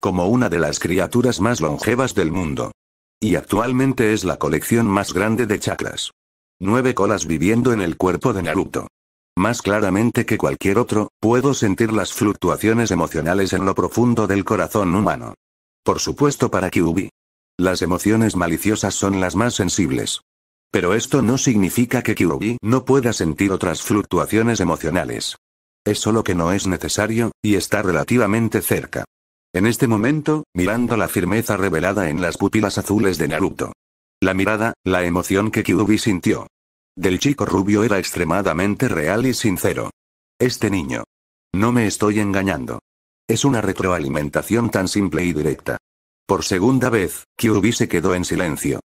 como una de las criaturas más longevas del mundo. Y actualmente es la colección más grande de chakras. Nueve colas viviendo en el cuerpo de Naruto. Más claramente que cualquier otro, puedo sentir las fluctuaciones emocionales en lo profundo del corazón humano. Por supuesto para Kyubi. Las emociones maliciosas son las más sensibles. Pero esto no significa que Kyubi no pueda sentir otras fluctuaciones emocionales. Es solo que no es necesario, y está relativamente cerca. En este momento, mirando la firmeza revelada en las pupilas azules de Naruto. La mirada, la emoción que Kyuubi sintió. Del chico rubio era extremadamente real y sincero. Este niño. No me estoy engañando. Es una retroalimentación tan simple y directa. Por segunda vez, Kyuubi se quedó en silencio.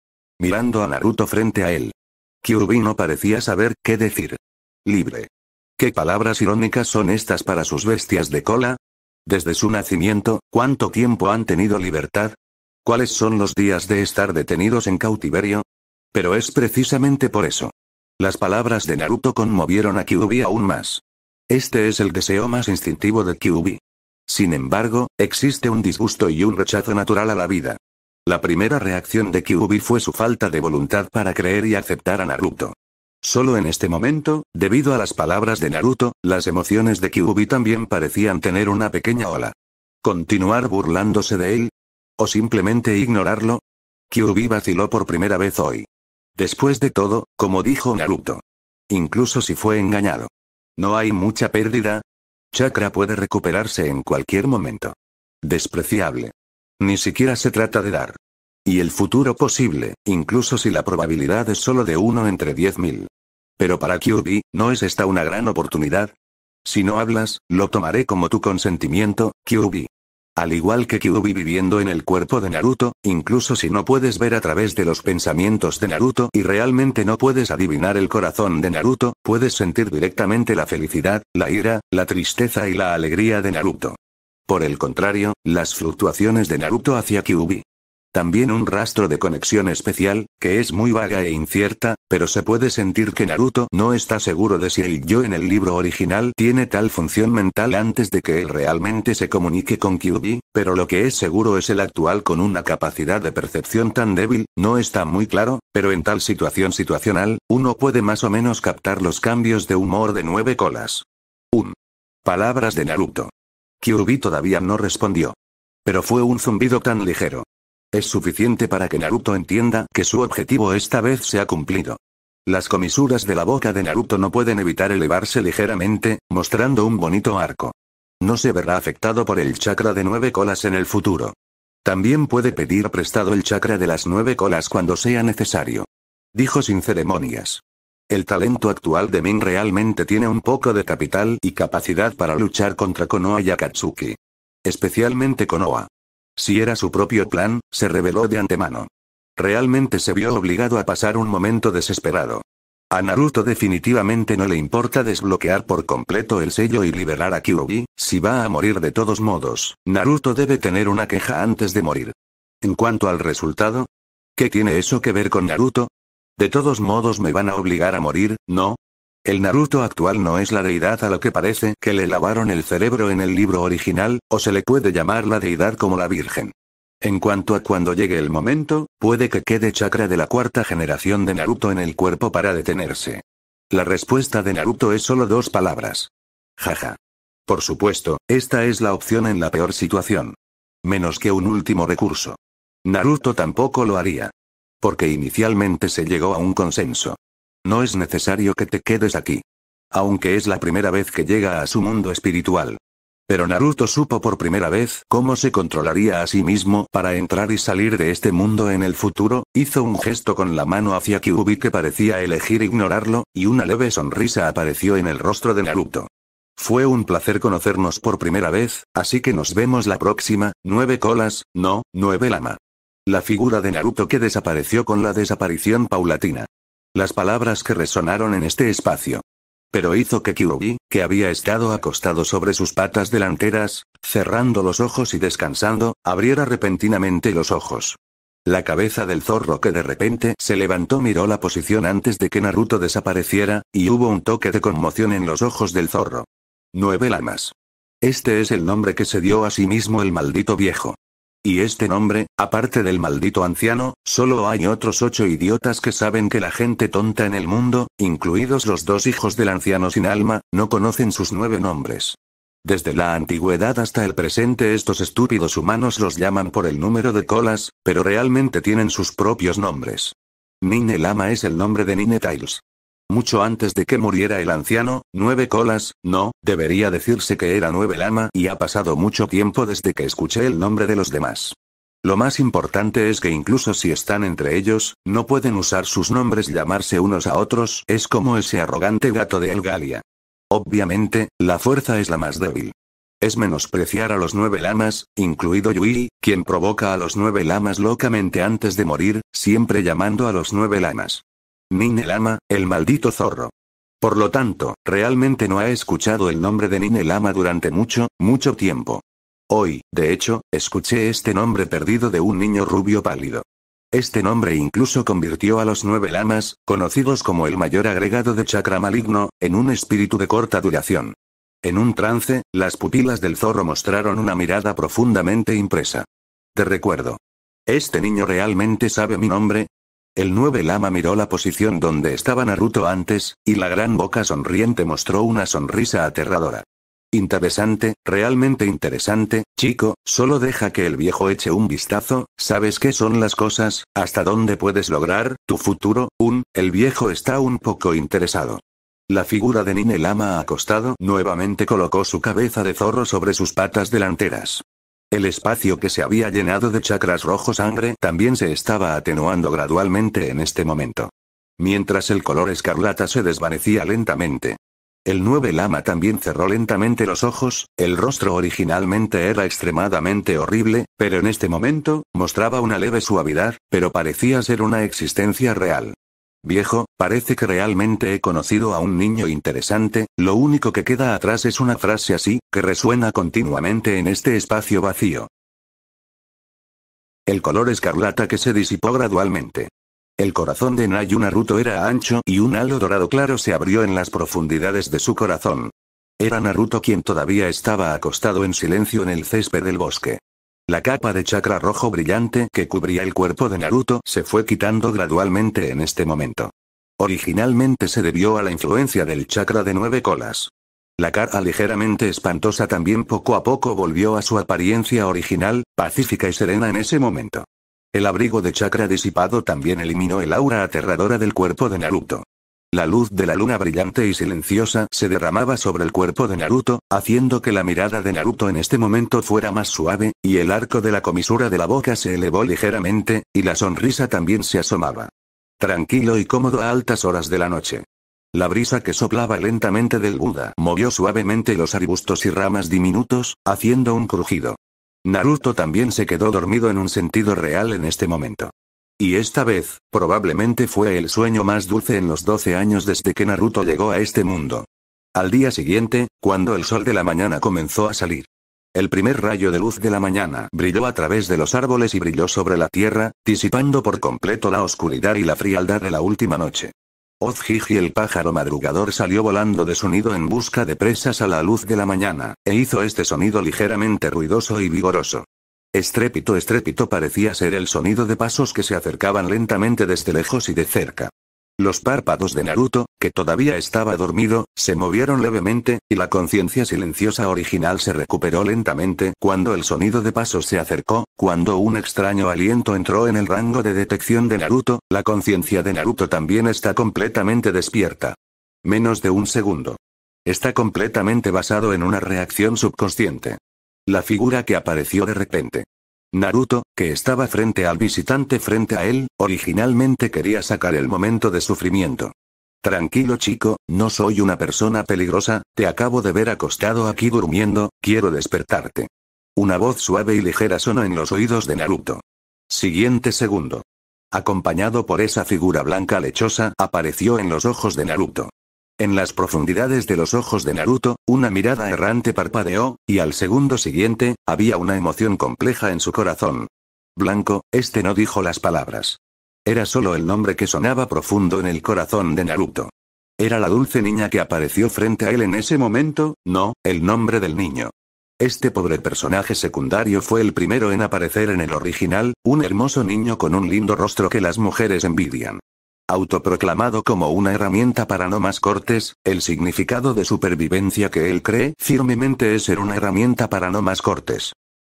Mirando a Naruto frente a él. Kyuubi no parecía saber qué decir. Libre. ¿Qué palabras irónicas son estas para sus bestias de cola? Desde su nacimiento, ¿cuánto tiempo han tenido libertad? ¿Cuáles son los días de estar detenidos en cautiverio? Pero es precisamente por eso. Las palabras de Naruto conmovieron a Kyubi aún más. Este es el deseo más instintivo de Kyubi. Sin embargo, existe un disgusto y un rechazo natural a la vida. La primera reacción de Kyubi fue su falta de voluntad para creer y aceptar a Naruto. Solo en este momento, debido a las palabras de Naruto, las emociones de Kyubi también parecían tener una pequeña ola. ¿Continuar burlándose de él? ¿O simplemente ignorarlo? Kyuubi vaciló por primera vez hoy. Después de todo, como dijo Naruto. Incluso si fue engañado. No hay mucha pérdida. Chakra puede recuperarse en cualquier momento. Despreciable. Ni siquiera se trata de dar. Y el futuro posible, incluso si la probabilidad es solo de uno entre 10.000. Pero para Kirby, ¿no es esta una gran oportunidad? Si no hablas, lo tomaré como tu consentimiento, Kyubi. Al igual que Kyubi viviendo en el cuerpo de Naruto, incluso si no puedes ver a través de los pensamientos de Naruto y realmente no puedes adivinar el corazón de Naruto, puedes sentir directamente la felicidad, la ira, la tristeza y la alegría de Naruto. Por el contrario, las fluctuaciones de Naruto hacia Kyubi también un rastro de conexión especial, que es muy vaga e incierta, pero se puede sentir que Naruto no está seguro de si el yo en el libro original tiene tal función mental antes de que él realmente se comunique con Kyuubi, pero lo que es seguro es el actual con una capacidad de percepción tan débil, no está muy claro, pero en tal situación situacional, uno puede más o menos captar los cambios de humor de nueve colas. 1. Palabras de Naruto. Kyuubi todavía no respondió. Pero fue un zumbido tan ligero, es suficiente para que Naruto entienda que su objetivo esta vez se ha cumplido. Las comisuras de la boca de Naruto no pueden evitar elevarse ligeramente, mostrando un bonito arco. No se verá afectado por el chakra de nueve colas en el futuro. También puede pedir prestado el chakra de las nueve colas cuando sea necesario. Dijo sin ceremonias. El talento actual de Min realmente tiene un poco de capital y capacidad para luchar contra Konoha y Akatsuki. Especialmente Konoha si era su propio plan, se reveló de antemano. Realmente se vio obligado a pasar un momento desesperado. A Naruto definitivamente no le importa desbloquear por completo el sello y liberar a Kyuubi, si va a morir de todos modos, Naruto debe tener una queja antes de morir. En cuanto al resultado, ¿qué tiene eso que ver con Naruto? De todos modos me van a obligar a morir, ¿no? El Naruto actual no es la deidad a lo que parece que le lavaron el cerebro en el libro original, o se le puede llamar la deidad como la Virgen. En cuanto a cuando llegue el momento, puede que quede chakra de la cuarta generación de Naruto en el cuerpo para detenerse. La respuesta de Naruto es solo dos palabras. Jaja. Por supuesto, esta es la opción en la peor situación. Menos que un último recurso. Naruto tampoco lo haría. Porque inicialmente se llegó a un consenso. No es necesario que te quedes aquí. Aunque es la primera vez que llega a su mundo espiritual. Pero Naruto supo por primera vez cómo se controlaría a sí mismo para entrar y salir de este mundo en el futuro, hizo un gesto con la mano hacia Kyuubi que parecía elegir ignorarlo, y una leve sonrisa apareció en el rostro de Naruto. Fue un placer conocernos por primera vez, así que nos vemos la próxima, nueve colas, no, nueve lama. La figura de Naruto que desapareció con la desaparición paulatina las palabras que resonaron en este espacio. Pero hizo que Kyuubi, que había estado acostado sobre sus patas delanteras, cerrando los ojos y descansando, abriera repentinamente los ojos. La cabeza del zorro que de repente se levantó miró la posición antes de que Naruto desapareciera, y hubo un toque de conmoción en los ojos del zorro. Nueve lamas. Este es el nombre que se dio a sí mismo el maldito viejo. Y este nombre, aparte del maldito anciano, solo hay otros ocho idiotas que saben que la gente tonta en el mundo, incluidos los dos hijos del anciano sin alma, no conocen sus nueve nombres. Desde la antigüedad hasta el presente estos estúpidos humanos los llaman por el número de colas, pero realmente tienen sus propios nombres. Nine Lama es el nombre de Nine Tiles. Mucho antes de que muriera el anciano, nueve colas, no, debería decirse que era nueve lama y ha pasado mucho tiempo desde que escuché el nombre de los demás. Lo más importante es que incluso si están entre ellos, no pueden usar sus nombres llamarse unos a otros, es como ese arrogante gato de Elgalia. Obviamente, la fuerza es la más débil. Es menospreciar a los nueve lamas, incluido Yui, quien provoca a los nueve lamas locamente antes de morir, siempre llamando a los nueve lamas. Ninelama, el maldito zorro. Por lo tanto, realmente no ha escuchado el nombre de Ninelama durante mucho, mucho tiempo. Hoy, de hecho, escuché este nombre perdido de un niño rubio pálido. Este nombre incluso convirtió a los nueve lamas, conocidos como el mayor agregado de chakra maligno, en un espíritu de corta duración. En un trance, las pupilas del zorro mostraron una mirada profundamente impresa. Te recuerdo. Este niño realmente sabe mi nombre, el nueve Lama miró la posición donde estaba Naruto antes, y la gran boca sonriente mostró una sonrisa aterradora. Interesante, realmente interesante, chico, solo deja que el viejo eche un vistazo, ¿sabes qué son las cosas? ¿Hasta dónde puedes lograr tu futuro? Un, el viejo está un poco interesado. La figura de Nine Lama acostado nuevamente colocó su cabeza de zorro sobre sus patas delanteras. El espacio que se había llenado de chakras rojo sangre también se estaba atenuando gradualmente en este momento. Mientras el color escarlata se desvanecía lentamente. El nueve lama también cerró lentamente los ojos, el rostro originalmente era extremadamente horrible, pero en este momento, mostraba una leve suavidad, pero parecía ser una existencia real. Viejo, parece que realmente he conocido a un niño interesante, lo único que queda atrás es una frase así, que resuena continuamente en este espacio vacío. El color escarlata que se disipó gradualmente. El corazón de Nayu Naruto era ancho y un halo dorado claro se abrió en las profundidades de su corazón. Era Naruto quien todavía estaba acostado en silencio en el césped del bosque. La capa de chakra rojo brillante que cubría el cuerpo de Naruto se fue quitando gradualmente en este momento. Originalmente se debió a la influencia del chakra de nueve colas. La cara ligeramente espantosa también poco a poco volvió a su apariencia original, pacífica y serena en ese momento. El abrigo de chakra disipado también eliminó el aura aterradora del cuerpo de Naruto. La luz de la luna brillante y silenciosa se derramaba sobre el cuerpo de Naruto, haciendo que la mirada de Naruto en este momento fuera más suave, y el arco de la comisura de la boca se elevó ligeramente, y la sonrisa también se asomaba. Tranquilo y cómodo a altas horas de la noche. La brisa que soplaba lentamente del Buda movió suavemente los arbustos y ramas diminutos, haciendo un crujido. Naruto también se quedó dormido en un sentido real en este momento. Y esta vez, probablemente fue el sueño más dulce en los 12 años desde que Naruto llegó a este mundo. Al día siguiente, cuando el sol de la mañana comenzó a salir. El primer rayo de luz de la mañana brilló a través de los árboles y brilló sobre la tierra, disipando por completo la oscuridad y la frialdad de la última noche. Ozhiji el pájaro madrugador salió volando de su nido en busca de presas a la luz de la mañana, e hizo este sonido ligeramente ruidoso y vigoroso. Estrépito, estrépito parecía ser el sonido de pasos que se acercaban lentamente desde lejos y de cerca. Los párpados de Naruto, que todavía estaba dormido, se movieron levemente, y la conciencia silenciosa original se recuperó lentamente cuando el sonido de pasos se acercó, cuando un extraño aliento entró en el rango de detección de Naruto, la conciencia de Naruto también está completamente despierta. Menos de un segundo. Está completamente basado en una reacción subconsciente. La figura que apareció de repente. Naruto, que estaba frente al visitante frente a él, originalmente quería sacar el momento de sufrimiento. Tranquilo chico, no soy una persona peligrosa, te acabo de ver acostado aquí durmiendo, quiero despertarte. Una voz suave y ligera sonó en los oídos de Naruto. Siguiente segundo. Acompañado por esa figura blanca lechosa, apareció en los ojos de Naruto. En las profundidades de los ojos de Naruto, una mirada errante parpadeó, y al segundo siguiente, había una emoción compleja en su corazón. Blanco, este no dijo las palabras. Era solo el nombre que sonaba profundo en el corazón de Naruto. Era la dulce niña que apareció frente a él en ese momento, no, el nombre del niño. Este pobre personaje secundario fue el primero en aparecer en el original, un hermoso niño con un lindo rostro que las mujeres envidian autoproclamado como una herramienta para no más cortes, el significado de supervivencia que él cree firmemente es ser una herramienta para no más cortes.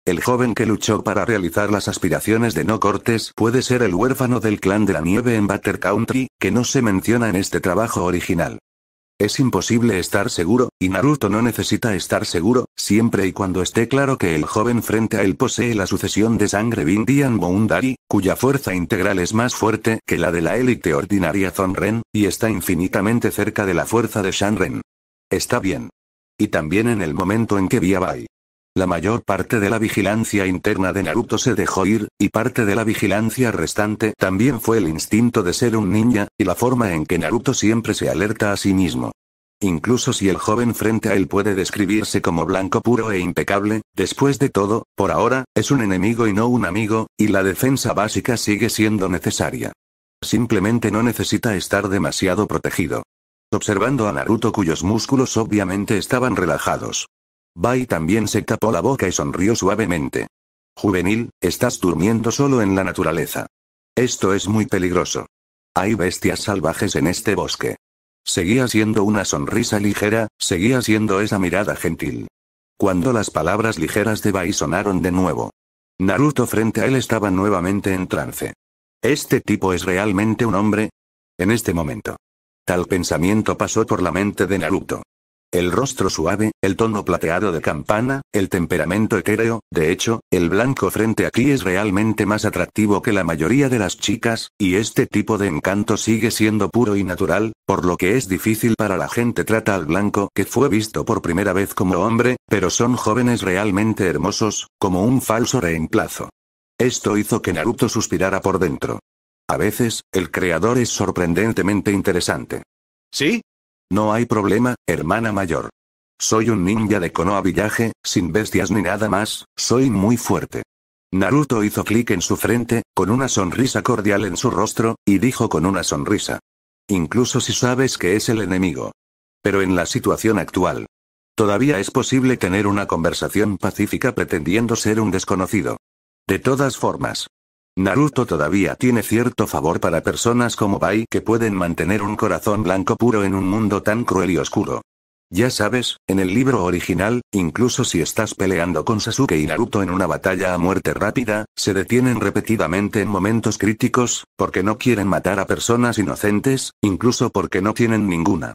El joven que luchó para realizar las aspiraciones de no cortes puede ser el huérfano del clan de la nieve en Butter Country, que no se menciona en este trabajo original. Es imposible estar seguro, y Naruto no necesita estar seguro, siempre y cuando esté claro que el joven frente a él posee la sucesión de sangre Bindian Boundary, cuya fuerza integral es más fuerte que la de la élite ordinaria Zonren, y está infinitamente cerca de la fuerza de Shanren. Está bien. Y también en el momento en que a Bai la mayor parte de la vigilancia interna de Naruto se dejó ir, y parte de la vigilancia restante también fue el instinto de ser un ninja, y la forma en que Naruto siempre se alerta a sí mismo. Incluso si el joven frente a él puede describirse como blanco puro e impecable, después de todo, por ahora, es un enemigo y no un amigo, y la defensa básica sigue siendo necesaria. Simplemente no necesita estar demasiado protegido. Observando a Naruto cuyos músculos obviamente estaban relajados, Bai también se tapó la boca y sonrió suavemente. Juvenil, estás durmiendo solo en la naturaleza. Esto es muy peligroso. Hay bestias salvajes en este bosque. Seguía siendo una sonrisa ligera, seguía siendo esa mirada gentil. Cuando las palabras ligeras de Bai sonaron de nuevo, Naruto frente a él estaba nuevamente en trance. ¿Este tipo es realmente un hombre? En este momento. Tal pensamiento pasó por la mente de Naruto. El rostro suave, el tono plateado de campana, el temperamento etéreo, de hecho, el blanco frente aquí es realmente más atractivo que la mayoría de las chicas, y este tipo de encanto sigue siendo puro y natural, por lo que es difícil para la gente trata al blanco que fue visto por primera vez como hombre, pero son jóvenes realmente hermosos, como un falso reemplazo. Esto hizo que Naruto suspirara por dentro. A veces, el creador es sorprendentemente interesante. ¿Sí? No hay problema, hermana mayor. Soy un ninja de Konoha Village, sin bestias ni nada más, soy muy fuerte. Naruto hizo clic en su frente, con una sonrisa cordial en su rostro, y dijo con una sonrisa. Incluso si sabes que es el enemigo. Pero en la situación actual. Todavía es posible tener una conversación pacífica pretendiendo ser un desconocido. De todas formas, Naruto todavía tiene cierto favor para personas como Bai que pueden mantener un corazón blanco puro en un mundo tan cruel y oscuro. Ya sabes, en el libro original, incluso si estás peleando con Sasuke y Naruto en una batalla a muerte rápida, se detienen repetidamente en momentos críticos, porque no quieren matar a personas inocentes, incluso porque no tienen ninguna.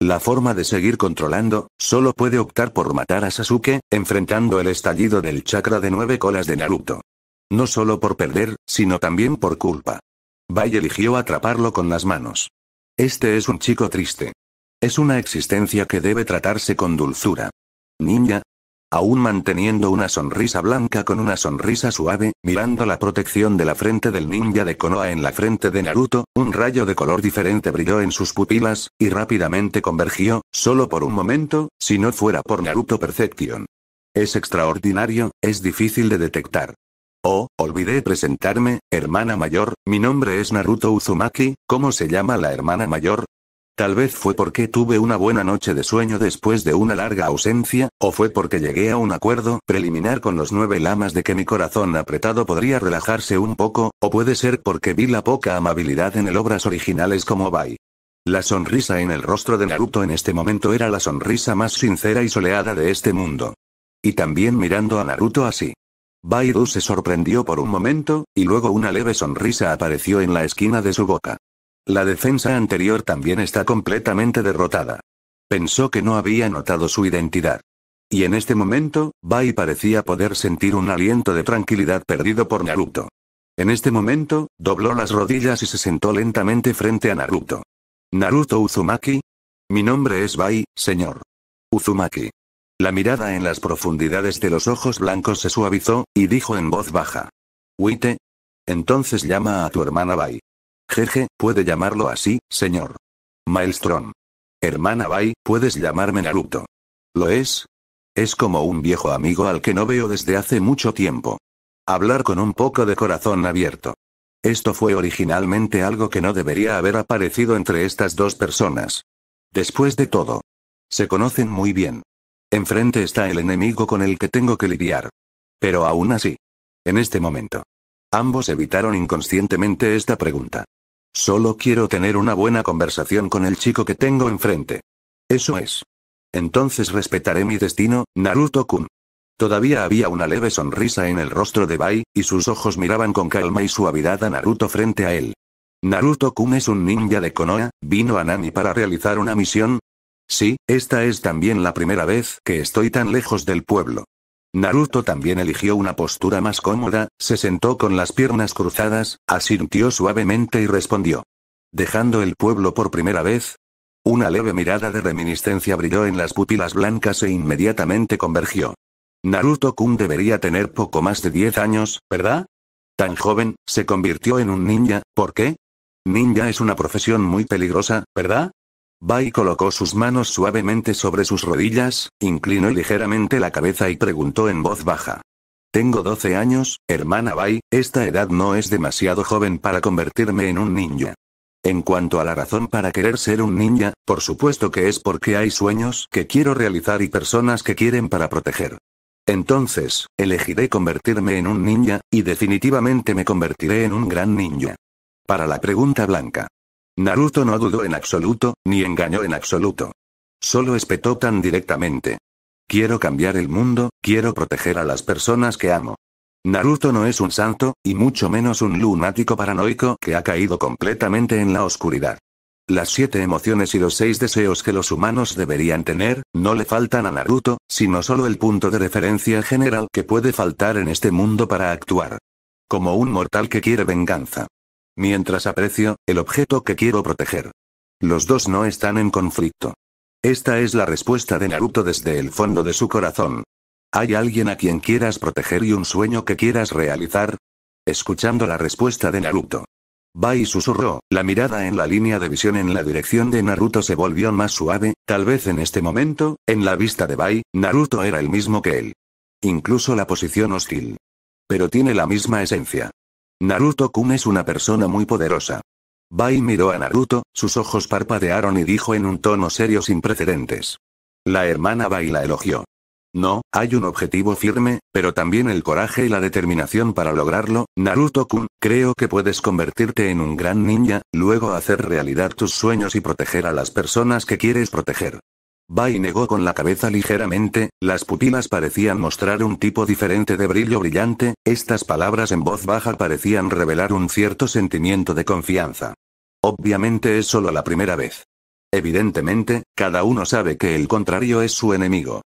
La forma de seguir controlando, solo puede optar por matar a Sasuke, enfrentando el estallido del chakra de nueve colas de Naruto. No solo por perder, sino también por culpa. Bai eligió atraparlo con las manos. Este es un chico triste. Es una existencia que debe tratarse con dulzura. ¿Ninja? Aún manteniendo una sonrisa blanca con una sonrisa suave, mirando la protección de la frente del ninja de Konoha en la frente de Naruto, un rayo de color diferente brilló en sus pupilas, y rápidamente convergió, solo por un momento, si no fuera por Naruto Perception. Es extraordinario, es difícil de detectar. Oh, olvidé presentarme, hermana mayor, mi nombre es Naruto Uzumaki, ¿cómo se llama la hermana mayor? Tal vez fue porque tuve una buena noche de sueño después de una larga ausencia, o fue porque llegué a un acuerdo preliminar con los nueve lamas de que mi corazón apretado podría relajarse un poco, o puede ser porque vi la poca amabilidad en el obras originales como Bai. La sonrisa en el rostro de Naruto en este momento era la sonrisa más sincera y soleada de este mundo. Y también mirando a Naruto así. Bairu se sorprendió por un momento, y luego una leve sonrisa apareció en la esquina de su boca. La defensa anterior también está completamente derrotada. Pensó que no había notado su identidad. Y en este momento, Bai parecía poder sentir un aliento de tranquilidad perdido por Naruto. En este momento, dobló las rodillas y se sentó lentamente frente a Naruto. Naruto Uzumaki. Mi nombre es Bai, señor. Uzumaki. La mirada en las profundidades de los ojos blancos se suavizó, y dijo en voz baja. Huite. Entonces llama a tu hermana Bai. Jeje, puede llamarlo así, señor. Maelstrom. Hermana Bai, puedes llamarme Naruto. ¿Lo es? Es como un viejo amigo al que no veo desde hace mucho tiempo. Hablar con un poco de corazón abierto. Esto fue originalmente algo que no debería haber aparecido entre estas dos personas. Después de todo. Se conocen muy bien. Enfrente está el enemigo con el que tengo que lidiar. Pero aún así. En este momento. Ambos evitaron inconscientemente esta pregunta. Solo quiero tener una buena conversación con el chico que tengo enfrente. Eso es. Entonces respetaré mi destino, Naruto-kun. Todavía había una leve sonrisa en el rostro de Bai, y sus ojos miraban con calma y suavidad a Naruto frente a él. Naruto-kun es un ninja de Konoha, vino a Nami para realizar una misión, Sí, esta es también la primera vez que estoy tan lejos del pueblo. Naruto también eligió una postura más cómoda, se sentó con las piernas cruzadas, asintió suavemente y respondió. ¿Dejando el pueblo por primera vez? Una leve mirada de reminiscencia brilló en las pupilas blancas e inmediatamente convergió. Naruto-kun debería tener poco más de 10 años, ¿verdad? Tan joven, se convirtió en un ninja, ¿por qué? Ninja es una profesión muy peligrosa, ¿verdad? Bai colocó sus manos suavemente sobre sus rodillas, inclinó ligeramente la cabeza y preguntó en voz baja. Tengo 12 años, hermana Bai, esta edad no es demasiado joven para convertirme en un ninja. En cuanto a la razón para querer ser un ninja, por supuesto que es porque hay sueños que quiero realizar y personas que quieren para proteger. Entonces, elegiré convertirme en un ninja, y definitivamente me convertiré en un gran ninja. Para la pregunta blanca. Naruto no dudó en absoluto, ni engañó en absoluto. Solo espetó tan directamente. Quiero cambiar el mundo, quiero proteger a las personas que amo. Naruto no es un santo, y mucho menos un lunático paranoico que ha caído completamente en la oscuridad. Las siete emociones y los seis deseos que los humanos deberían tener, no le faltan a Naruto, sino solo el punto de referencia general que puede faltar en este mundo para actuar. Como un mortal que quiere venganza mientras aprecio, el objeto que quiero proteger. Los dos no están en conflicto. Esta es la respuesta de Naruto desde el fondo de su corazón. ¿Hay alguien a quien quieras proteger y un sueño que quieras realizar? Escuchando la respuesta de Naruto. Bai susurró, la mirada en la línea de visión en la dirección de Naruto se volvió más suave, tal vez en este momento, en la vista de Bai, Naruto era el mismo que él. Incluso la posición hostil. Pero tiene la misma esencia. Naruto-kun es una persona muy poderosa. Bai miró a Naruto, sus ojos parpadearon y dijo en un tono serio sin precedentes. La hermana Bai la elogió. No, hay un objetivo firme, pero también el coraje y la determinación para lograrlo, Naruto-kun, creo que puedes convertirte en un gran ninja, luego hacer realidad tus sueños y proteger a las personas que quieres proteger. Bai negó con la cabeza ligeramente, las pupilas parecían mostrar un tipo diferente de brillo brillante, estas palabras en voz baja parecían revelar un cierto sentimiento de confianza. Obviamente es solo la primera vez. Evidentemente, cada uno sabe que el contrario es su enemigo.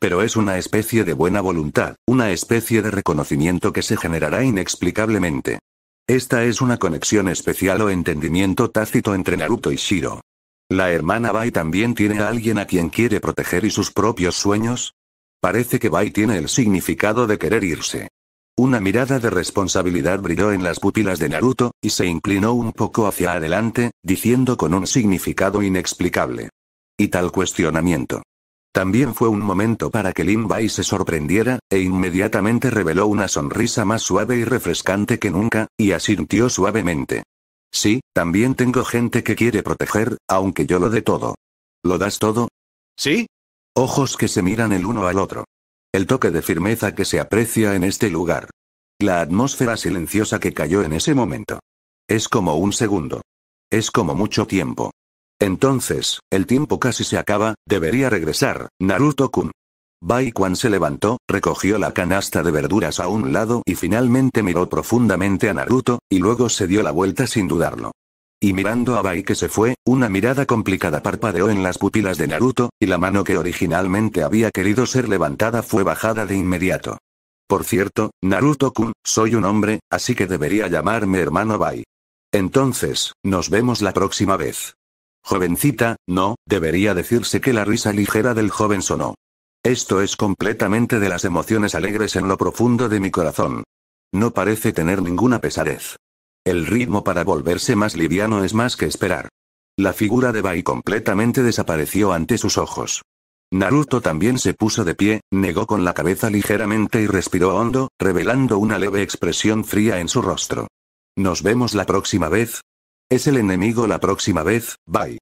Pero es una especie de buena voluntad, una especie de reconocimiento que se generará inexplicablemente. Esta es una conexión especial o entendimiento tácito entre Naruto y Shiro. La hermana Bai también tiene a alguien a quien quiere proteger y sus propios sueños. Parece que Bai tiene el significado de querer irse. Una mirada de responsabilidad brilló en las pupilas de Naruto, y se inclinó un poco hacia adelante, diciendo con un significado inexplicable. Y tal cuestionamiento. También fue un momento para que Lin Bai se sorprendiera, e inmediatamente reveló una sonrisa más suave y refrescante que nunca, y asintió suavemente. Sí, también tengo gente que quiere proteger, aunque yo lo dé todo. ¿Lo das todo? Sí. Ojos que se miran el uno al otro. El toque de firmeza que se aprecia en este lugar. La atmósfera silenciosa que cayó en ese momento. Es como un segundo. Es como mucho tiempo. Entonces, el tiempo casi se acaba, debería regresar, Naruto-kun. Bai Quan se levantó, recogió la canasta de verduras a un lado y finalmente miró profundamente a Naruto, y luego se dio la vuelta sin dudarlo. Y mirando a Bai que se fue, una mirada complicada parpadeó en las pupilas de Naruto, y la mano que originalmente había querido ser levantada fue bajada de inmediato. Por cierto, Naruto-kun, soy un hombre, así que debería llamarme hermano Bai. Entonces, nos vemos la próxima vez. Jovencita, no, debería decirse que la risa ligera del joven sonó. Esto es completamente de las emociones alegres en lo profundo de mi corazón. No parece tener ninguna pesadez. El ritmo para volverse más liviano es más que esperar. La figura de Bai completamente desapareció ante sus ojos. Naruto también se puso de pie, negó con la cabeza ligeramente y respiró hondo, revelando una leve expresión fría en su rostro. Nos vemos la próxima vez. Es el enemigo la próxima vez, Bai.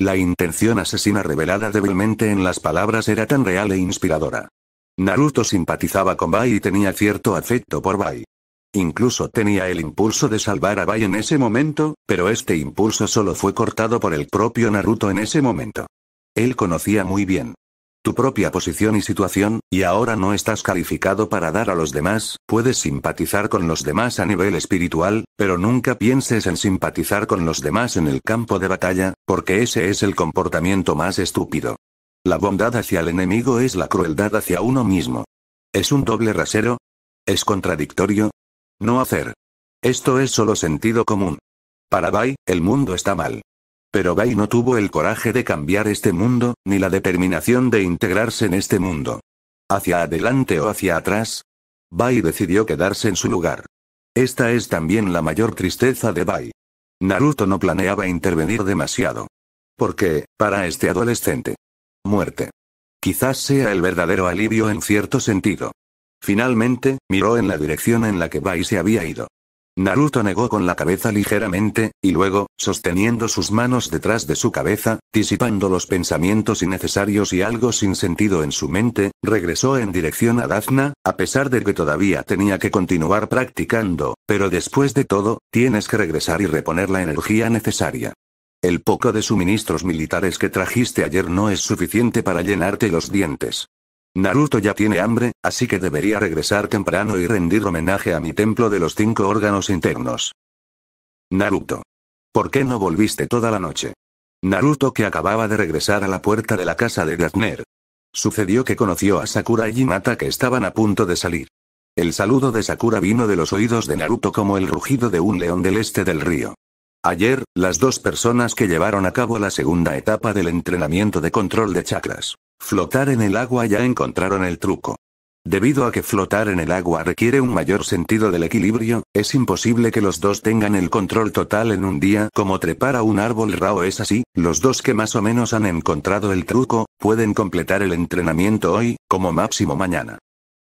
La intención asesina revelada débilmente en las palabras era tan real e inspiradora. Naruto simpatizaba con Bai y tenía cierto afecto por Bai. Incluso tenía el impulso de salvar a Bai en ese momento, pero este impulso solo fue cortado por el propio Naruto en ese momento. Él conocía muy bien, tu propia posición y situación, y ahora no estás calificado para dar a los demás, puedes simpatizar con los demás a nivel espiritual, pero nunca pienses en simpatizar con los demás en el campo de batalla, porque ese es el comportamiento más estúpido. La bondad hacia el enemigo es la crueldad hacia uno mismo. ¿Es un doble rasero? ¿Es contradictorio? No hacer. Esto es solo sentido común. Para Bai, el mundo está mal. Pero Bai no tuvo el coraje de cambiar este mundo, ni la determinación de integrarse en este mundo. Hacia adelante o hacia atrás. Bai decidió quedarse en su lugar. Esta es también la mayor tristeza de Bai. Naruto no planeaba intervenir demasiado. Porque, para este adolescente. Muerte. Quizás sea el verdadero alivio en cierto sentido. Finalmente, miró en la dirección en la que Bai se había ido. Naruto negó con la cabeza ligeramente, y luego, sosteniendo sus manos detrás de su cabeza, disipando los pensamientos innecesarios y algo sin sentido en su mente, regresó en dirección a Dafna, a pesar de que todavía tenía que continuar practicando, pero después de todo, tienes que regresar y reponer la energía necesaria. El poco de suministros militares que trajiste ayer no es suficiente para llenarte los dientes. Naruto ya tiene hambre, así que debería regresar temprano y rendir homenaje a mi templo de los cinco órganos internos. Naruto. ¿Por qué no volviste toda la noche? Naruto que acababa de regresar a la puerta de la casa de Gazner. Sucedió que conoció a Sakura y Jinata que estaban a punto de salir. El saludo de Sakura vino de los oídos de Naruto como el rugido de un león del este del río. Ayer, las dos personas que llevaron a cabo la segunda etapa del entrenamiento de control de chakras, flotar en el agua ya encontraron el truco. Debido a que flotar en el agua requiere un mayor sentido del equilibrio, es imposible que los dos tengan el control total en un día como trepar a un árbol rao es así, los dos que más o menos han encontrado el truco, pueden completar el entrenamiento hoy, como máximo mañana.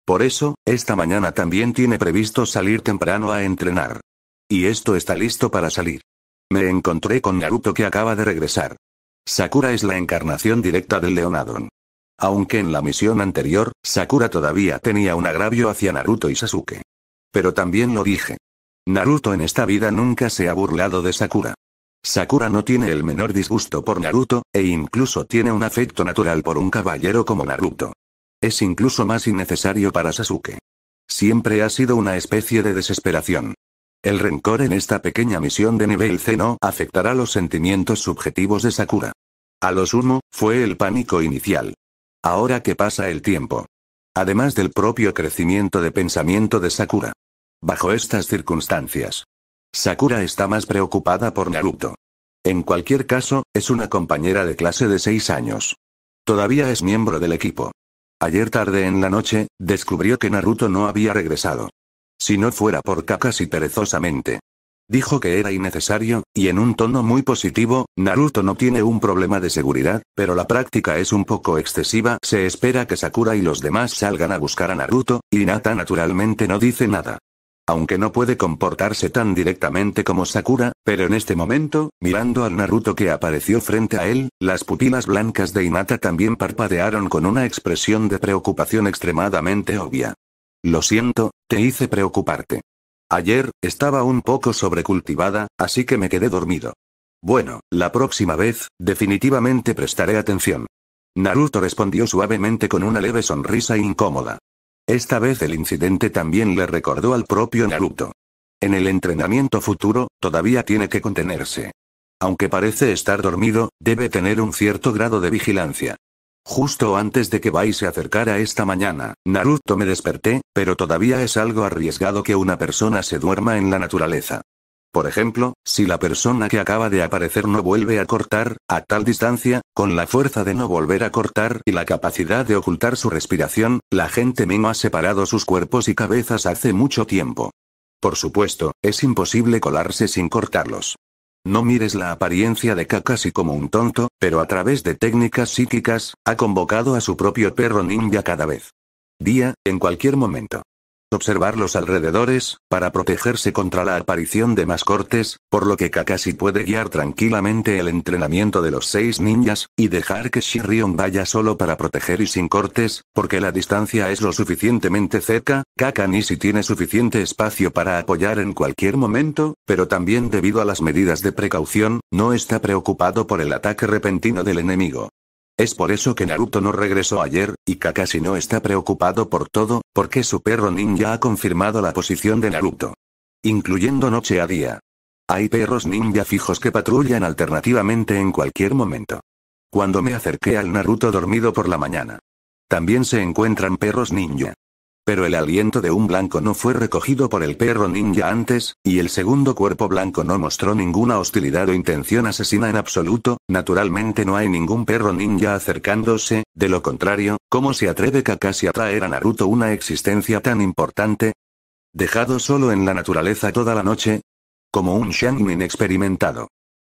Por eso, esta mañana también tiene previsto salir temprano a entrenar. Y esto está listo para salir. Me encontré con Naruto que acaba de regresar. Sakura es la encarnación directa del Leonadon. Aunque en la misión anterior, Sakura todavía tenía un agravio hacia Naruto y Sasuke. Pero también lo dije. Naruto en esta vida nunca se ha burlado de Sakura. Sakura no tiene el menor disgusto por Naruto, e incluso tiene un afecto natural por un caballero como Naruto. Es incluso más innecesario para Sasuke. Siempre ha sido una especie de desesperación. El rencor en esta pequeña misión de nivel C no afectará los sentimientos subjetivos de Sakura. A lo sumo, fue el pánico inicial. Ahora que pasa el tiempo. Además del propio crecimiento de pensamiento de Sakura. Bajo estas circunstancias. Sakura está más preocupada por Naruto. En cualquier caso, es una compañera de clase de 6 años. Todavía es miembro del equipo. Ayer tarde en la noche, descubrió que Naruto no había regresado. Si no fuera por Kakashi perezosamente. Dijo que era innecesario, y en un tono muy positivo, Naruto no tiene un problema de seguridad, pero la práctica es un poco excesiva. Se espera que Sakura y los demás salgan a buscar a Naruto, y Nata naturalmente no dice nada. Aunque no puede comportarse tan directamente como Sakura, pero en este momento, mirando al Naruto que apareció frente a él, las pupilas blancas de Inata también parpadearon con una expresión de preocupación extremadamente obvia. Lo siento, te hice preocuparte. Ayer, estaba un poco sobrecultivada, así que me quedé dormido. Bueno, la próxima vez, definitivamente prestaré atención. Naruto respondió suavemente con una leve sonrisa incómoda. Esta vez el incidente también le recordó al propio Naruto. En el entrenamiento futuro, todavía tiene que contenerse. Aunque parece estar dormido, debe tener un cierto grado de vigilancia. Justo antes de que a se acercara esta mañana, Naruto me desperté, pero todavía es algo arriesgado que una persona se duerma en la naturaleza. Por ejemplo, si la persona que acaba de aparecer no vuelve a cortar, a tal distancia, con la fuerza de no volver a cortar y la capacidad de ocultar su respiración, la gente mismo ha separado sus cuerpos y cabezas hace mucho tiempo. Por supuesto, es imposible colarse sin cortarlos. No mires la apariencia de Kakashi como un tonto, pero a través de técnicas psíquicas, ha convocado a su propio perro ninja cada vez. Día, en cualquier momento observar los alrededores, para protegerse contra la aparición de más cortes, por lo que Kakashi puede guiar tranquilamente el entrenamiento de los seis ninjas, y dejar que Shirion vaya solo para proteger y sin cortes, porque la distancia es lo suficientemente cerca, Kakanishi tiene suficiente espacio para apoyar en cualquier momento, pero también debido a las medidas de precaución, no está preocupado por el ataque repentino del enemigo. Es por eso que Naruto no regresó ayer, y Kakashi no está preocupado por todo, porque su perro ninja ha confirmado la posición de Naruto. Incluyendo noche a día. Hay perros ninja fijos que patrullan alternativamente en cualquier momento. Cuando me acerqué al Naruto dormido por la mañana. También se encuentran perros ninja. Pero el aliento de un blanco no fue recogido por el perro ninja antes, y el segundo cuerpo blanco no mostró ninguna hostilidad o intención asesina en absoluto, naturalmente no hay ningún perro ninja acercándose, de lo contrario, ¿cómo se atreve Kakashi a traer a Naruto una existencia tan importante? Dejado solo en la naturaleza toda la noche. Como un Shangmin experimentado.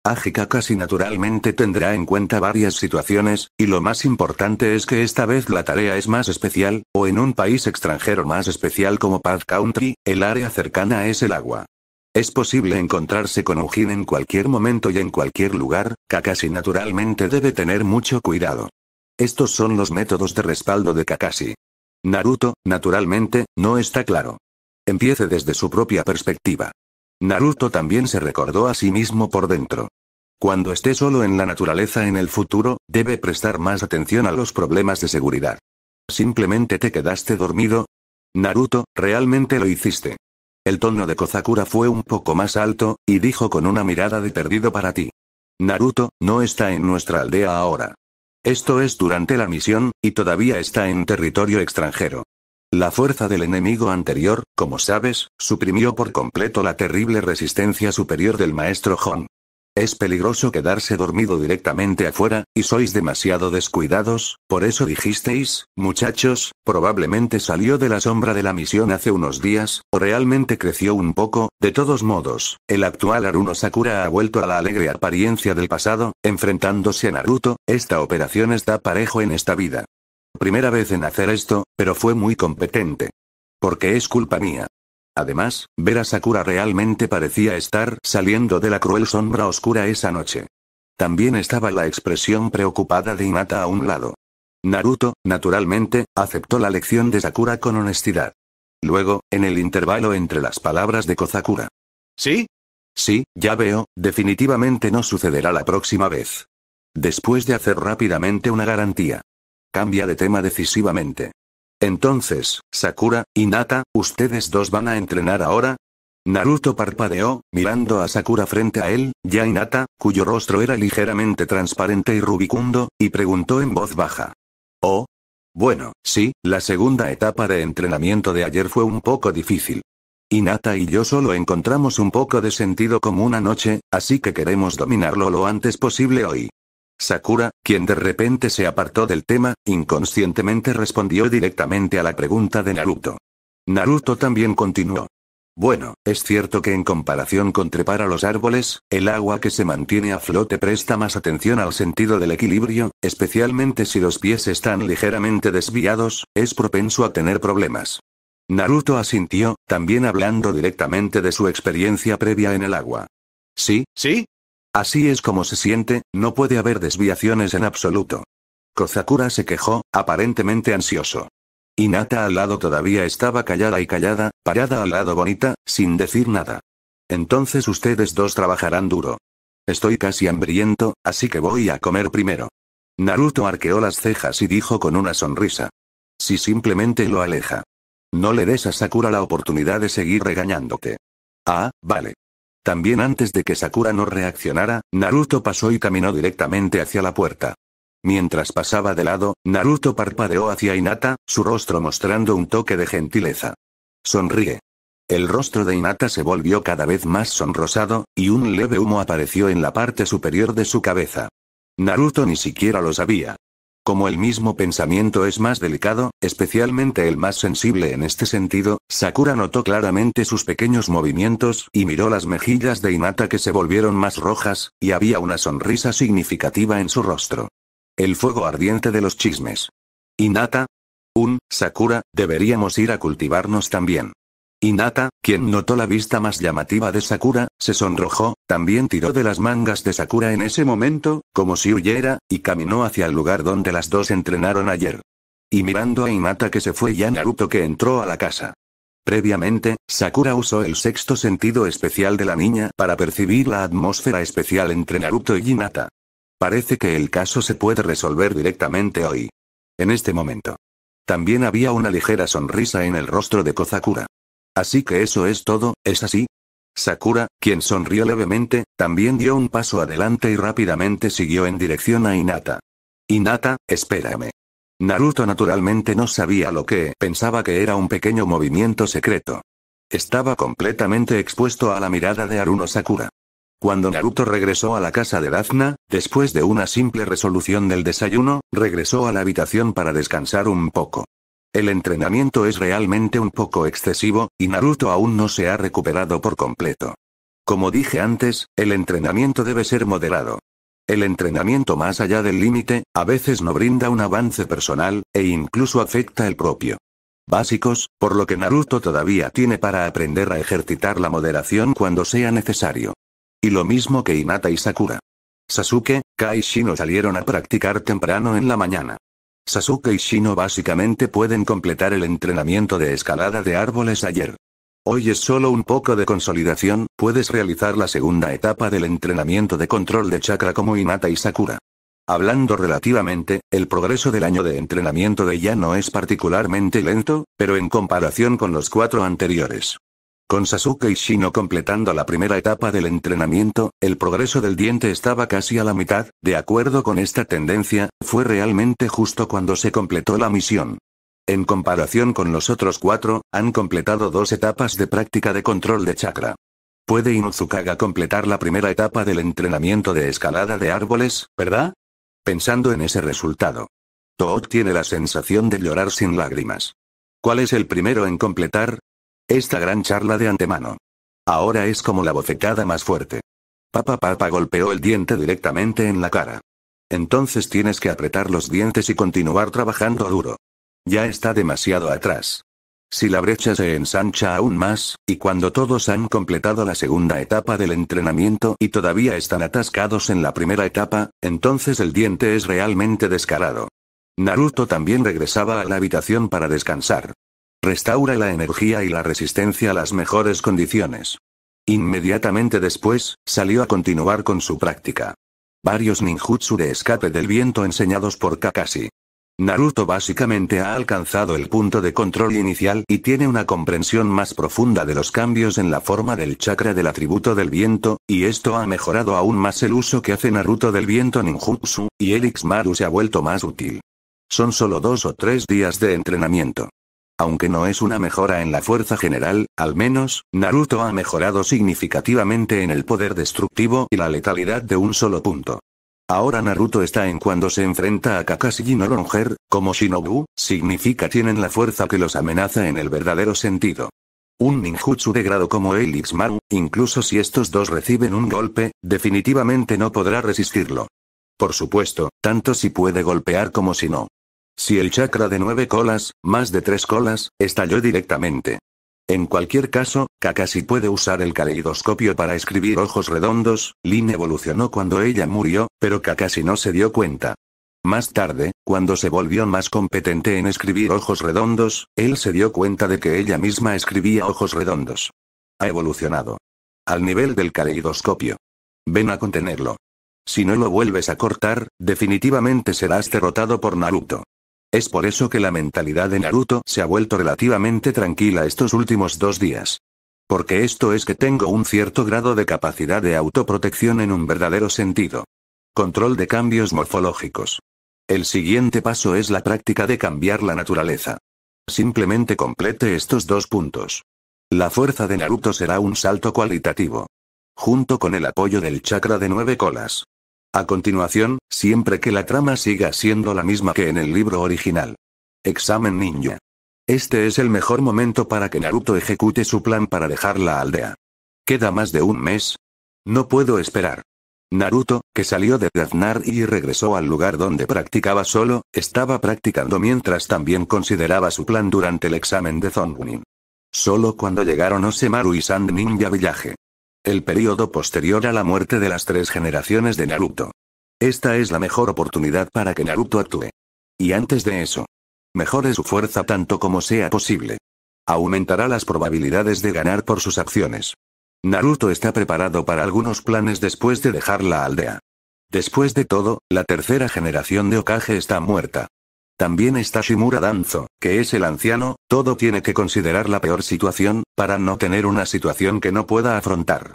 AGK casi naturalmente tendrá en cuenta varias situaciones, y lo más importante es que esta vez la tarea es más especial, o en un país extranjero más especial como Path Country, el área cercana es el agua. Es posible encontrarse con Ujin en cualquier momento y en cualquier lugar, Kakashi naturalmente debe tener mucho cuidado. Estos son los métodos de respaldo de Kakashi. Naruto, naturalmente, no está claro. Empiece desde su propia perspectiva. Naruto también se recordó a sí mismo por dentro. Cuando esté solo en la naturaleza en el futuro, debe prestar más atención a los problemas de seguridad. ¿Simplemente te quedaste dormido? Naruto, realmente lo hiciste. El tono de Kozakura fue un poco más alto, y dijo con una mirada de perdido para ti. Naruto, no está en nuestra aldea ahora. Esto es durante la misión, y todavía está en territorio extranjero. La fuerza del enemigo anterior, como sabes, suprimió por completo la terrible resistencia superior del maestro Jon. Es peligroso quedarse dormido directamente afuera, y sois demasiado descuidados, por eso dijisteis, muchachos, probablemente salió de la sombra de la misión hace unos días, o realmente creció un poco, de todos modos, el actual Aruno Sakura ha vuelto a la alegre apariencia del pasado, enfrentándose a Naruto, esta operación está parejo en esta vida. Primera vez en hacer esto, pero fue muy competente. Porque es culpa mía. Además, ver a Sakura realmente parecía estar saliendo de la cruel sombra oscura esa noche. También estaba la expresión preocupada de Inata a un lado. Naruto, naturalmente, aceptó la lección de Sakura con honestidad. Luego, en el intervalo entre las palabras de Kozakura. ¿Sí? Sí, ya veo, definitivamente no sucederá la próxima vez. Después de hacer rápidamente una garantía. Cambia de tema decisivamente. Entonces, Sakura, y Nata, ¿ustedes dos van a entrenar ahora? Naruto parpadeó, mirando a Sakura frente a él, ya Hinata, cuyo rostro era ligeramente transparente y rubicundo, y preguntó en voz baja. Oh. Bueno, sí, la segunda etapa de entrenamiento de ayer fue un poco difícil. Hinata y yo solo encontramos un poco de sentido común anoche, así que queremos dominarlo lo antes posible hoy. Sakura, quien de repente se apartó del tema, inconscientemente respondió directamente a la pregunta de Naruto. Naruto también continuó. Bueno, es cierto que en comparación con trepar a los árboles, el agua que se mantiene a flote presta más atención al sentido del equilibrio, especialmente si los pies están ligeramente desviados, es propenso a tener problemas. Naruto asintió, también hablando directamente de su experiencia previa en el agua. Sí, sí, Así es como se siente, no puede haber desviaciones en absoluto. Kozakura se quejó, aparentemente ansioso. Inata al lado todavía estaba callada y callada, parada al lado bonita, sin decir nada. Entonces ustedes dos trabajarán duro. Estoy casi hambriento, así que voy a comer primero. Naruto arqueó las cejas y dijo con una sonrisa. Si simplemente lo aleja. No le des a Sakura la oportunidad de seguir regañándote. Ah, vale. También antes de que Sakura no reaccionara, Naruto pasó y caminó directamente hacia la puerta. Mientras pasaba de lado, Naruto parpadeó hacia Inata, su rostro mostrando un toque de gentileza. Sonríe. El rostro de Inata se volvió cada vez más sonrosado, y un leve humo apareció en la parte superior de su cabeza. Naruto ni siquiera lo sabía. Como el mismo pensamiento es más delicado, especialmente el más sensible en este sentido, Sakura notó claramente sus pequeños movimientos y miró las mejillas de Inata que se volvieron más rojas, y había una sonrisa significativa en su rostro. El fuego ardiente de los chismes. Inata, Un, Sakura, deberíamos ir a cultivarnos también. Inata, quien notó la vista más llamativa de Sakura, se sonrojó, también tiró de las mangas de Sakura en ese momento, como si huyera, y caminó hacia el lugar donde las dos entrenaron ayer. Y mirando a Inata que se fue y a Naruto que entró a la casa. Previamente, Sakura usó el sexto sentido especial de la niña para percibir la atmósfera especial entre Naruto y Hinata. Parece que el caso se puede resolver directamente hoy. En este momento. También había una ligera sonrisa en el rostro de Kozakura. Así que eso es todo, ¿es así? Sakura, quien sonrió levemente, también dio un paso adelante y rápidamente siguió en dirección a Inata. Inata, espérame. Naruto naturalmente no sabía lo que pensaba que era un pequeño movimiento secreto. Estaba completamente expuesto a la mirada de Aruno Sakura. Cuando Naruto regresó a la casa de Dazna, después de una simple resolución del desayuno, regresó a la habitación para descansar un poco. El entrenamiento es realmente un poco excesivo, y Naruto aún no se ha recuperado por completo. Como dije antes, el entrenamiento debe ser moderado. El entrenamiento más allá del límite, a veces no brinda un avance personal, e incluso afecta el propio. Básicos, por lo que Naruto todavía tiene para aprender a ejercitar la moderación cuando sea necesario. Y lo mismo que Hinata y Sakura. Sasuke, Kai y Shino salieron a practicar temprano en la mañana. Sasuke y Shino básicamente pueden completar el entrenamiento de escalada de árboles ayer. Hoy es solo un poco de consolidación, puedes realizar la segunda etapa del entrenamiento de control de chakra como Hinata y Sakura. Hablando relativamente, el progreso del año de entrenamiento de ya no es particularmente lento, pero en comparación con los cuatro anteriores. Con Sasuke y Shino completando la primera etapa del entrenamiento, el progreso del diente estaba casi a la mitad, de acuerdo con esta tendencia, fue realmente justo cuando se completó la misión. En comparación con los otros cuatro, han completado dos etapas de práctica de control de chakra. Puede Inuzukaga completar la primera etapa del entrenamiento de escalada de árboles, ¿verdad? Pensando en ese resultado. Toot tiene la sensación de llorar sin lágrimas. ¿Cuál es el primero en completar? Esta gran charla de antemano. Ahora es como la bofetada más fuerte. Papa Papa golpeó el diente directamente en la cara. Entonces tienes que apretar los dientes y continuar trabajando duro. Ya está demasiado atrás. Si la brecha se ensancha aún más, y cuando todos han completado la segunda etapa del entrenamiento y todavía están atascados en la primera etapa, entonces el diente es realmente descarado. Naruto también regresaba a la habitación para descansar. Restaura la energía y la resistencia a las mejores condiciones. Inmediatamente después, salió a continuar con su práctica. Varios ninjutsu de escape del viento enseñados por Kakashi. Naruto básicamente ha alcanzado el punto de control inicial y tiene una comprensión más profunda de los cambios en la forma del chakra del atributo del viento, y esto ha mejorado aún más el uso que hace Naruto del viento ninjutsu, y Elix Maru se ha vuelto más útil. Son solo dos o tres días de entrenamiento. Aunque no es una mejora en la fuerza general, al menos, Naruto ha mejorado significativamente en el poder destructivo y la letalidad de un solo punto. Ahora Naruto está en cuando se enfrenta a Kakashi y Noronger, como Shinobu, significa tienen la fuerza que los amenaza en el verdadero sentido. Un ninjutsu de grado como Elix Maru, incluso si estos dos reciben un golpe, definitivamente no podrá resistirlo. Por supuesto, tanto si puede golpear como si no. Si el chakra de nueve colas, más de tres colas, estalló directamente. En cualquier caso, Kakashi puede usar el caleidoscopio para escribir ojos redondos, Lin evolucionó cuando ella murió, pero Kakashi no se dio cuenta. Más tarde, cuando se volvió más competente en escribir ojos redondos, él se dio cuenta de que ella misma escribía ojos redondos. Ha evolucionado. Al nivel del caleidoscopio. Ven a contenerlo. Si no lo vuelves a cortar, definitivamente serás derrotado por Naruto. Es por eso que la mentalidad de Naruto se ha vuelto relativamente tranquila estos últimos dos días. Porque esto es que tengo un cierto grado de capacidad de autoprotección en un verdadero sentido. Control de cambios morfológicos. El siguiente paso es la práctica de cambiar la naturaleza. Simplemente complete estos dos puntos. La fuerza de Naruto será un salto cualitativo. Junto con el apoyo del chakra de nueve colas. A continuación, siempre que la trama siga siendo la misma que en el libro original. Examen ninja. Este es el mejor momento para que Naruto ejecute su plan para dejar la aldea. Queda más de un mes. No puedo esperar. Naruto, que salió de Daznar y regresó al lugar donde practicaba solo, estaba practicando mientras también consideraba su plan durante el examen de Zongunin. Solo cuando llegaron Osemaru y Sand Ninja Villaje el periodo posterior a la muerte de las tres generaciones de Naruto. Esta es la mejor oportunidad para que Naruto actúe. Y antes de eso, mejore su fuerza tanto como sea posible. Aumentará las probabilidades de ganar por sus acciones. Naruto está preparado para algunos planes después de dejar la aldea. Después de todo, la tercera generación de Okage está muerta. También está Shimura Danzo, que es el anciano, todo tiene que considerar la peor situación, para no tener una situación que no pueda afrontar.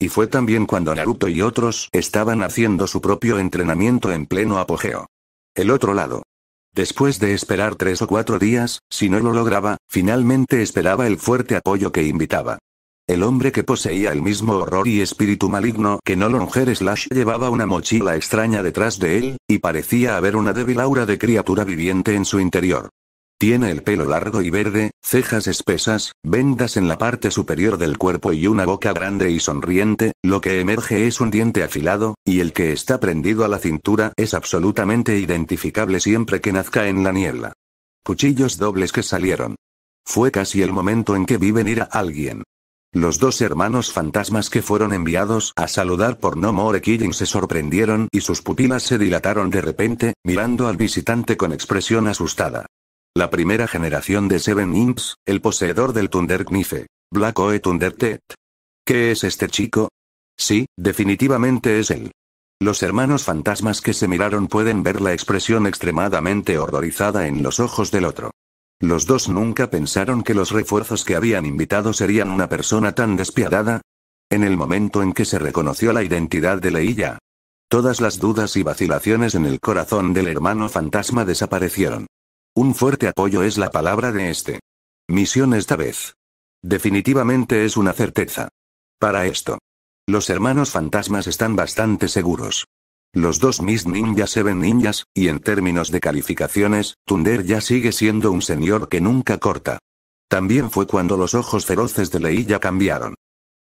Y fue también cuando Naruto y otros estaban haciendo su propio entrenamiento en pleno apogeo. El otro lado. Después de esperar tres o cuatro días, si no lo lograba, finalmente esperaba el fuerte apoyo que invitaba. El hombre que poseía el mismo horror y espíritu maligno que no mujer Slash llevaba una mochila extraña detrás de él, y parecía haber una débil aura de criatura viviente en su interior. Tiene el pelo largo y verde, cejas espesas, vendas en la parte superior del cuerpo y una boca grande y sonriente, lo que emerge es un diente afilado, y el que está prendido a la cintura es absolutamente identificable siempre que nazca en la niebla. Cuchillos dobles que salieron. Fue casi el momento en que vi venir a alguien. Los dos hermanos fantasmas que fueron enviados a saludar por No More Killing se sorprendieron y sus pupilas se dilataron de repente, mirando al visitante con expresión asustada. La primera generación de Seven Imps, el poseedor del Thunder Knife. Black Oe Thunder ¿Qué es este chico? Sí, definitivamente es él. Los hermanos fantasmas que se miraron pueden ver la expresión extremadamente horrorizada en los ojos del otro. Los dos nunca pensaron que los refuerzos que habían invitado serían una persona tan despiadada. En el momento en que se reconoció la identidad de Leilla, todas las dudas y vacilaciones en el corazón del hermano fantasma desaparecieron. Un fuerte apoyo es la palabra de este. Misión esta vez. Definitivamente es una certeza. Para esto. Los hermanos fantasmas están bastante seguros. Los dos Miss ninjas se ven ninjas, y en términos de calificaciones, Tunder ya sigue siendo un señor que nunca corta. También fue cuando los ojos feroces de ya cambiaron.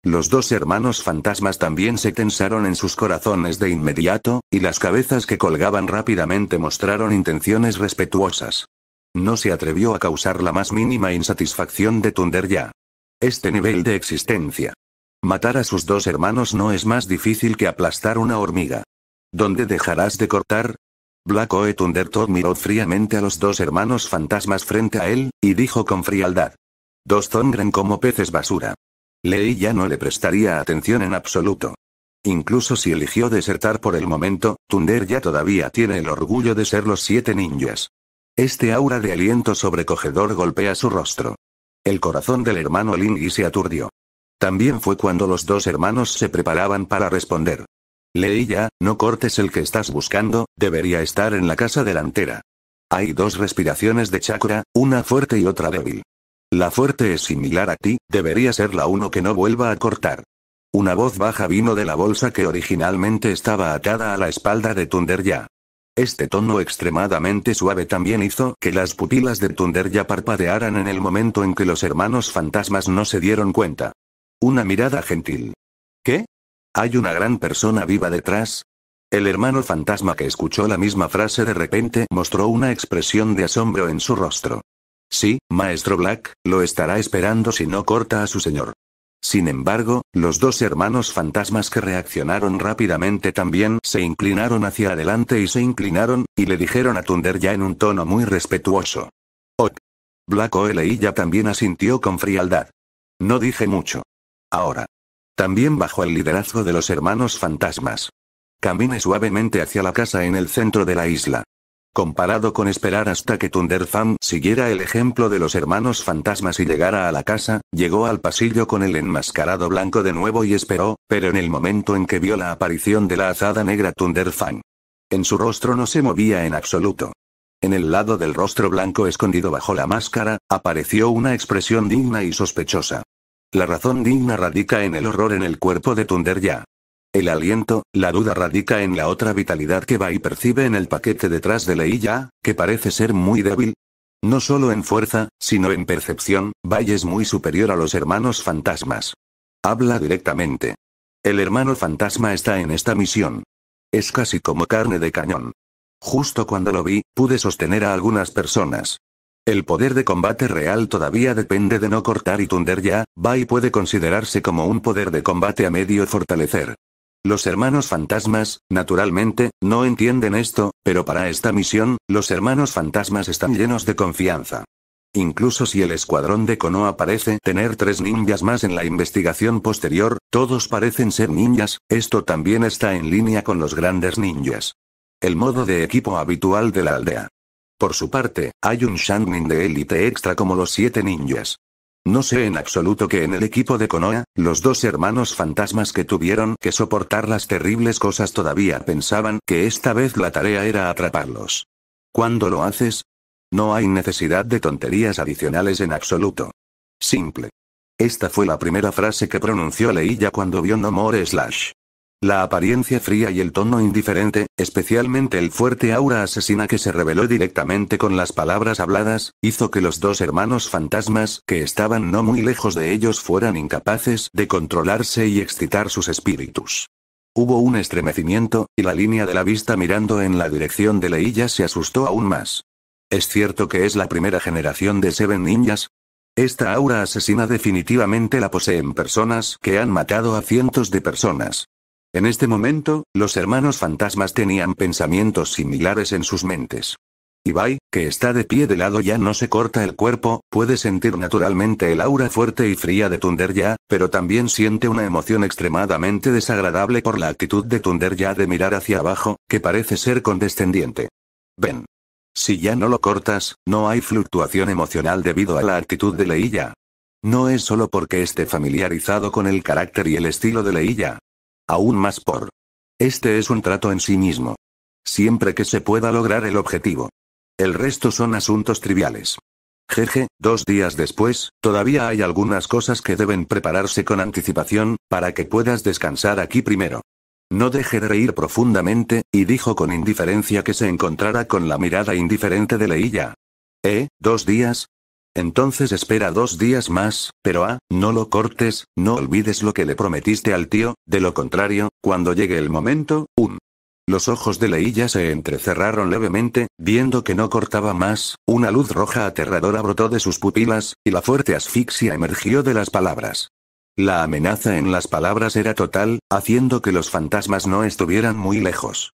Los dos hermanos fantasmas también se tensaron en sus corazones de inmediato, y las cabezas que colgaban rápidamente mostraron intenciones respetuosas. No se atrevió a causar la más mínima insatisfacción de Tunder ya. Este nivel de existencia. Matar a sus dos hermanos no es más difícil que aplastar una hormiga. ¿Dónde dejarás de cortar? Black Oe Todd miró fríamente a los dos hermanos fantasmas frente a él, y dijo con frialdad. Dos Zongren como peces basura. Lei ya no le prestaría atención en absoluto. Incluso si eligió desertar por el momento, Thunder ya todavía tiene el orgullo de ser los siete ninjas. Este aura de aliento sobrecogedor golpea su rostro. El corazón del hermano y se aturdió. También fue cuando los dos hermanos se preparaban para responder ya, no cortes el que estás buscando, debería estar en la casa delantera. Hay dos respiraciones de chakra, una fuerte y otra débil. La fuerte es similar a ti, debería ser la uno que no vuelva a cortar. Una voz baja vino de la bolsa que originalmente estaba atada a la espalda de ya. Este tono extremadamente suave también hizo que las pupilas de ya parpadearan en el momento en que los hermanos fantasmas no se dieron cuenta. Una mirada gentil. ¿Qué? ¿Hay una gran persona viva detrás? El hermano fantasma que escuchó la misma frase de repente mostró una expresión de asombro en su rostro. Sí, maestro Black, lo estará esperando si no corta a su señor. Sin embargo, los dos hermanos fantasmas que reaccionaron rápidamente también se inclinaron hacia adelante y se inclinaron, y le dijeron a Thunder ya en un tono muy respetuoso. Ok. Black ya también asintió con frialdad. No dije mucho. Ahora también bajo el liderazgo de los hermanos fantasmas. Camine suavemente hacia la casa en el centro de la isla. Comparado con esperar hasta que Thunderfam siguiera el ejemplo de los hermanos fantasmas y llegara a la casa, llegó al pasillo con el enmascarado blanco de nuevo y esperó, pero en el momento en que vio la aparición de la azada negra Thunderfam. En su rostro no se movía en absoluto. En el lado del rostro blanco escondido bajo la máscara, apareció una expresión digna y sospechosa. La razón digna radica en el horror en el cuerpo de thunder ya. El aliento, la duda radica en la otra vitalidad que va y percibe en el paquete detrás de ya, que parece ser muy débil. No solo en fuerza, sino en percepción, Bai es muy superior a los hermanos fantasmas. Habla directamente. El hermano fantasma está en esta misión. Es casi como carne de cañón. Justo cuando lo vi, pude sostener a algunas personas. El poder de combate real todavía depende de no cortar y tunder ya, va y puede considerarse como un poder de combate a medio fortalecer. Los hermanos fantasmas, naturalmente, no entienden esto, pero para esta misión, los hermanos fantasmas están llenos de confianza. Incluso si el escuadrón de Konoha parece tener tres ninjas más en la investigación posterior, todos parecen ser ninjas, esto también está en línea con los grandes ninjas. El modo de equipo habitual de la aldea. Por su parte, hay un Shangmin de élite extra como los siete ninjas. No sé en absoluto que en el equipo de Konoha, los dos hermanos fantasmas que tuvieron que soportar las terribles cosas todavía pensaban que esta vez la tarea era atraparlos. ¿Cuándo lo haces? No hay necesidad de tonterías adicionales en absoluto. Simple. Esta fue la primera frase que pronunció Leilla cuando vio No More Slash. La apariencia fría y el tono indiferente, especialmente el fuerte aura asesina que se reveló directamente con las palabras habladas, hizo que los dos hermanos fantasmas que estaban no muy lejos de ellos fueran incapaces de controlarse y excitar sus espíritus. Hubo un estremecimiento, y la línea de la vista mirando en la dirección de Leilla se asustó aún más. ¿Es cierto que es la primera generación de Seven Ninjas? Esta aura asesina definitivamente la poseen personas que han matado a cientos de personas. En este momento, los hermanos fantasmas tenían pensamientos similares en sus mentes. Ibai, que está de pie de lado ya no se corta el cuerpo, puede sentir naturalmente el aura fuerte y fría de ya, pero también siente una emoción extremadamente desagradable por la actitud de ya de mirar hacia abajo, que parece ser condescendiente. Ven. Si ya no lo cortas, no hay fluctuación emocional debido a la actitud de Leilla. No es solo porque esté familiarizado con el carácter y el estilo de Leilla, aún más por. Este es un trato en sí mismo. Siempre que se pueda lograr el objetivo. El resto son asuntos triviales. Jeje, dos días después, todavía hay algunas cosas que deben prepararse con anticipación, para que puedas descansar aquí primero. No dejé de reír profundamente, y dijo con indiferencia que se encontrara con la mirada indiferente de Leilla. ¿Eh, dos días? Entonces espera dos días más, pero ah, no lo cortes, no olvides lo que le prometiste al tío, de lo contrario, cuando llegue el momento, ¡un! Um. Los ojos de Leilla se entrecerraron levemente, viendo que no cortaba más, una luz roja aterradora brotó de sus pupilas, y la fuerte asfixia emergió de las palabras. La amenaza en las palabras era total, haciendo que los fantasmas no estuvieran muy lejos.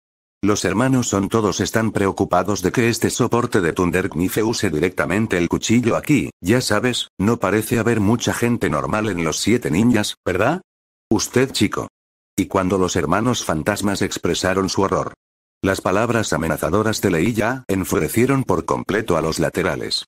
Los hermanos son todos están preocupados de que este soporte de Thunderknife use directamente el cuchillo aquí, ya sabes, no parece haber mucha gente normal en los siete ninjas, ¿verdad? Usted chico. Y cuando los hermanos fantasmas expresaron su horror. Las palabras amenazadoras de ya enfurecieron por completo a los laterales.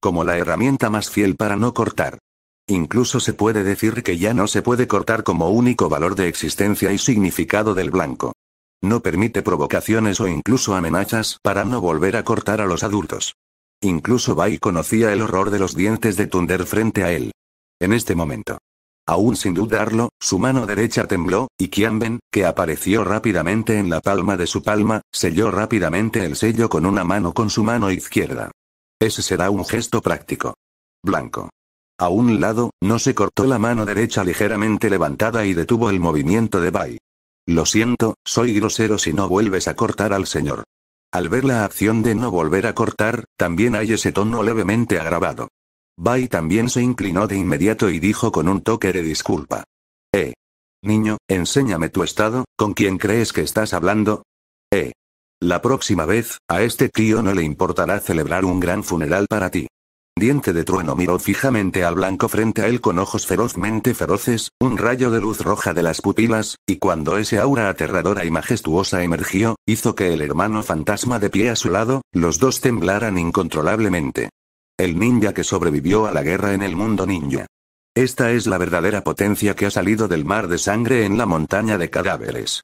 Como la herramienta más fiel para no cortar. Incluso se puede decir que ya no se puede cortar como único valor de existencia y significado del blanco. No permite provocaciones o incluso amenazas para no volver a cortar a los adultos. Incluso Bai conocía el horror de los dientes de Tunder frente a él. En este momento. Aún sin dudarlo, su mano derecha tembló, y Qianben, que apareció rápidamente en la palma de su palma, selló rápidamente el sello con una mano con su mano izquierda. Ese será un gesto práctico. Blanco. A un lado, no se cortó la mano derecha ligeramente levantada y detuvo el movimiento de Bai. Lo siento, soy grosero si no vuelves a cortar al señor. Al ver la acción de no volver a cortar, también hay ese tono levemente agravado. Bai también se inclinó de inmediato y dijo con un toque de disculpa. Eh. Niño, enséñame tu estado, ¿con quién crees que estás hablando? Eh. La próxima vez, a este tío no le importará celebrar un gran funeral para ti. Diente de Trueno miró fijamente al blanco frente a él con ojos ferozmente feroces, un rayo de luz roja de las pupilas, y cuando ese aura aterradora y majestuosa emergió, hizo que el hermano fantasma de pie a su lado, los dos temblaran incontrolablemente. El ninja que sobrevivió a la guerra en el mundo ninja. Esta es la verdadera potencia que ha salido del mar de sangre en la montaña de cadáveres.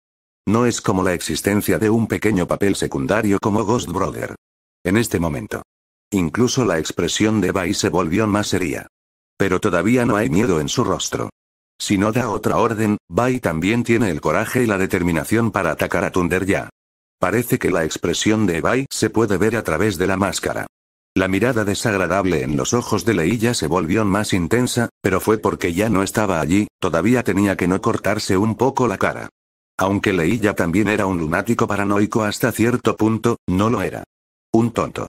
No es como la existencia de un pequeño papel secundario como Ghost Brother. En este momento. Incluso la expresión de Bai se volvió más seria. Pero todavía no hay miedo en su rostro. Si no da otra orden, Bai también tiene el coraje y la determinación para atacar a Thunder ya. Parece que la expresión de Bai se puede ver a través de la máscara. La mirada desagradable en los ojos de Leilla se volvió más intensa, pero fue porque ya no estaba allí, todavía tenía que no cortarse un poco la cara. Aunque Leilla también era un lunático paranoico hasta cierto punto, no lo era. Un tonto.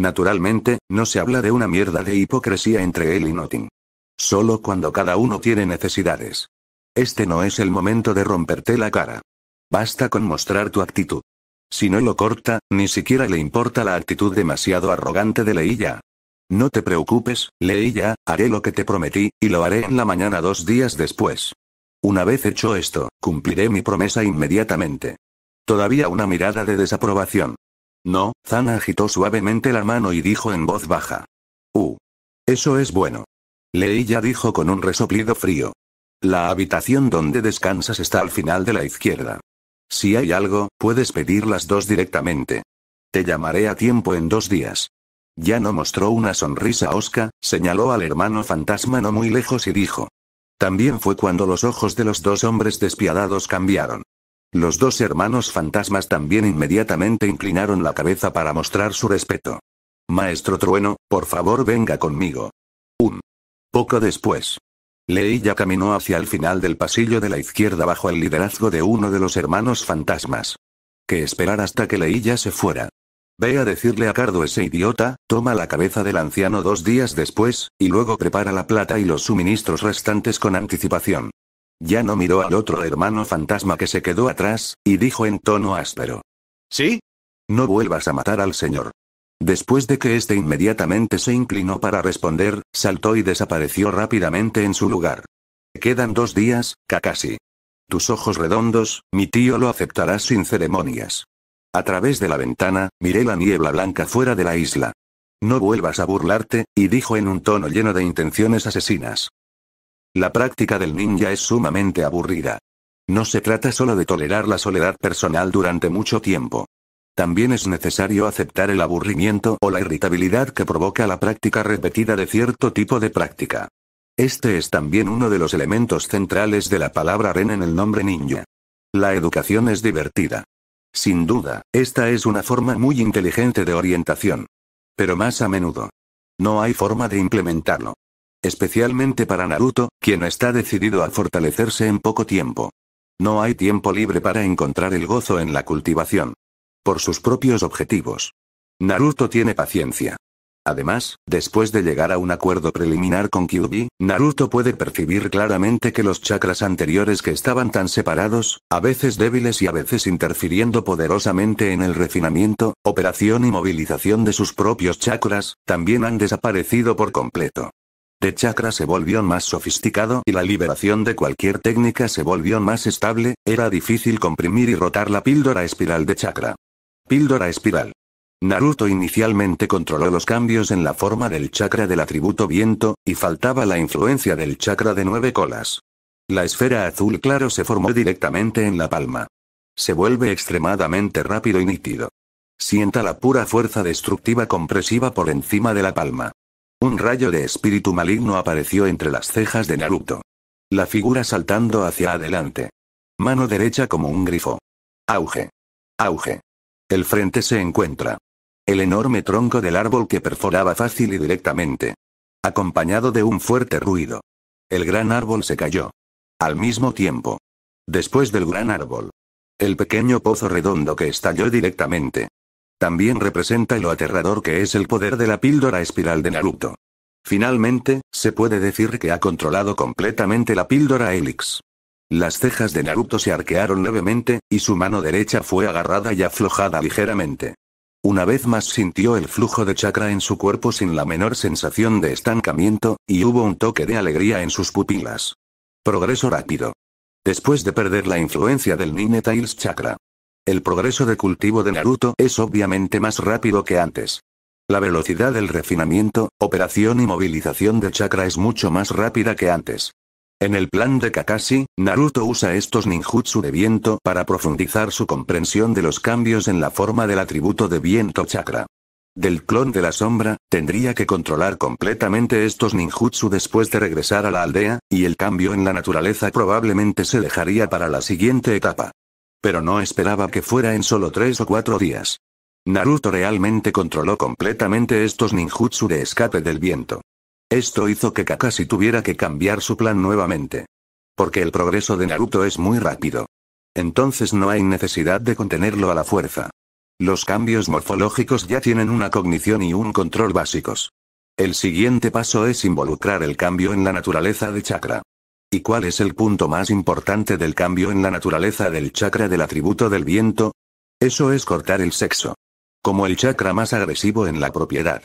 Naturalmente, no se habla de una mierda de hipocresía entre él y Notting. Solo cuando cada uno tiene necesidades. Este no es el momento de romperte la cara. Basta con mostrar tu actitud. Si no lo corta, ni siquiera le importa la actitud demasiado arrogante de Leilla. No te preocupes, Leilla, haré lo que te prometí, y lo haré en la mañana dos días después. Una vez hecho esto, cumpliré mi promesa inmediatamente. Todavía una mirada de desaprobación. No, Zana agitó suavemente la mano y dijo en voz baja. Uh. Eso es bueno. ya dijo con un resoplido frío. La habitación donde descansas está al final de la izquierda. Si hay algo, puedes pedir las dos directamente. Te llamaré a tiempo en dos días. Ya no mostró una sonrisa Oscar, señaló al hermano fantasma no muy lejos y dijo. También fue cuando los ojos de los dos hombres despiadados cambiaron. Los dos hermanos fantasmas también inmediatamente inclinaron la cabeza para mostrar su respeto. Maestro Trueno, por favor venga conmigo. Un. Poco después. Leilla caminó hacia el final del pasillo de la izquierda bajo el liderazgo de uno de los hermanos fantasmas. Que esperar hasta que Leilla se fuera. Ve a decirle a Cardo ese idiota, toma la cabeza del anciano dos días después, y luego prepara la plata y los suministros restantes con anticipación. Ya no miró al otro hermano fantasma que se quedó atrás, y dijo en tono áspero. ¿Sí? No vuelvas a matar al señor. Después de que éste inmediatamente se inclinó para responder, saltó y desapareció rápidamente en su lugar. Quedan dos días, Kakashi. Tus ojos redondos, mi tío lo aceptará sin ceremonias. A través de la ventana, miré la niebla blanca fuera de la isla. No vuelvas a burlarte, y dijo en un tono lleno de intenciones asesinas. La práctica del ninja es sumamente aburrida. No se trata solo de tolerar la soledad personal durante mucho tiempo. También es necesario aceptar el aburrimiento o la irritabilidad que provoca la práctica repetida de cierto tipo de práctica. Este es también uno de los elementos centrales de la palabra Ren en el nombre ninja. La educación es divertida. Sin duda, esta es una forma muy inteligente de orientación. Pero más a menudo. No hay forma de implementarlo. Especialmente para Naruto, quien está decidido a fortalecerse en poco tiempo. No hay tiempo libre para encontrar el gozo en la cultivación. Por sus propios objetivos. Naruto tiene paciencia. Además, después de llegar a un acuerdo preliminar con Kyubi, Naruto puede percibir claramente que los chakras anteriores que estaban tan separados, a veces débiles y a veces interfiriendo poderosamente en el refinamiento, operación y movilización de sus propios chakras, también han desaparecido por completo de chakra se volvió más sofisticado y la liberación de cualquier técnica se volvió más estable, era difícil comprimir y rotar la píldora espiral de chakra. Píldora espiral. Naruto inicialmente controló los cambios en la forma del chakra del atributo viento, y faltaba la influencia del chakra de nueve colas. La esfera azul claro se formó directamente en la palma. Se vuelve extremadamente rápido y nítido. Sienta la pura fuerza destructiva compresiva por encima de la palma. Un rayo de espíritu maligno apareció entre las cejas de Naruto. La figura saltando hacia adelante. Mano derecha como un grifo. Auge. Auge. El frente se encuentra. El enorme tronco del árbol que perforaba fácil y directamente. Acompañado de un fuerte ruido. El gran árbol se cayó. Al mismo tiempo. Después del gran árbol. El pequeño pozo redondo que estalló directamente. También representa lo aterrador que es el poder de la píldora espiral de Naruto. Finalmente, se puede decir que ha controlado completamente la píldora Helix. Las cejas de Naruto se arquearon levemente, y su mano derecha fue agarrada y aflojada ligeramente. Una vez más sintió el flujo de chakra en su cuerpo sin la menor sensación de estancamiento, y hubo un toque de alegría en sus pupilas. Progreso rápido. Después de perder la influencia del Ninetales Chakra, el progreso de cultivo de Naruto es obviamente más rápido que antes. La velocidad del refinamiento, operación y movilización de chakra es mucho más rápida que antes. En el plan de Kakashi, Naruto usa estos ninjutsu de viento para profundizar su comprensión de los cambios en la forma del atributo de viento chakra. Del clon de la sombra, tendría que controlar completamente estos ninjutsu después de regresar a la aldea, y el cambio en la naturaleza probablemente se dejaría para la siguiente etapa. Pero no esperaba que fuera en solo tres o cuatro días. Naruto realmente controló completamente estos ninjutsu de escape del viento. Esto hizo que Kakashi tuviera que cambiar su plan nuevamente. Porque el progreso de Naruto es muy rápido. Entonces no hay necesidad de contenerlo a la fuerza. Los cambios morfológicos ya tienen una cognición y un control básicos. El siguiente paso es involucrar el cambio en la naturaleza de chakra. ¿Y cuál es el punto más importante del cambio en la naturaleza del chakra del atributo del viento? Eso es cortar el sexo. Como el chakra más agresivo en la propiedad.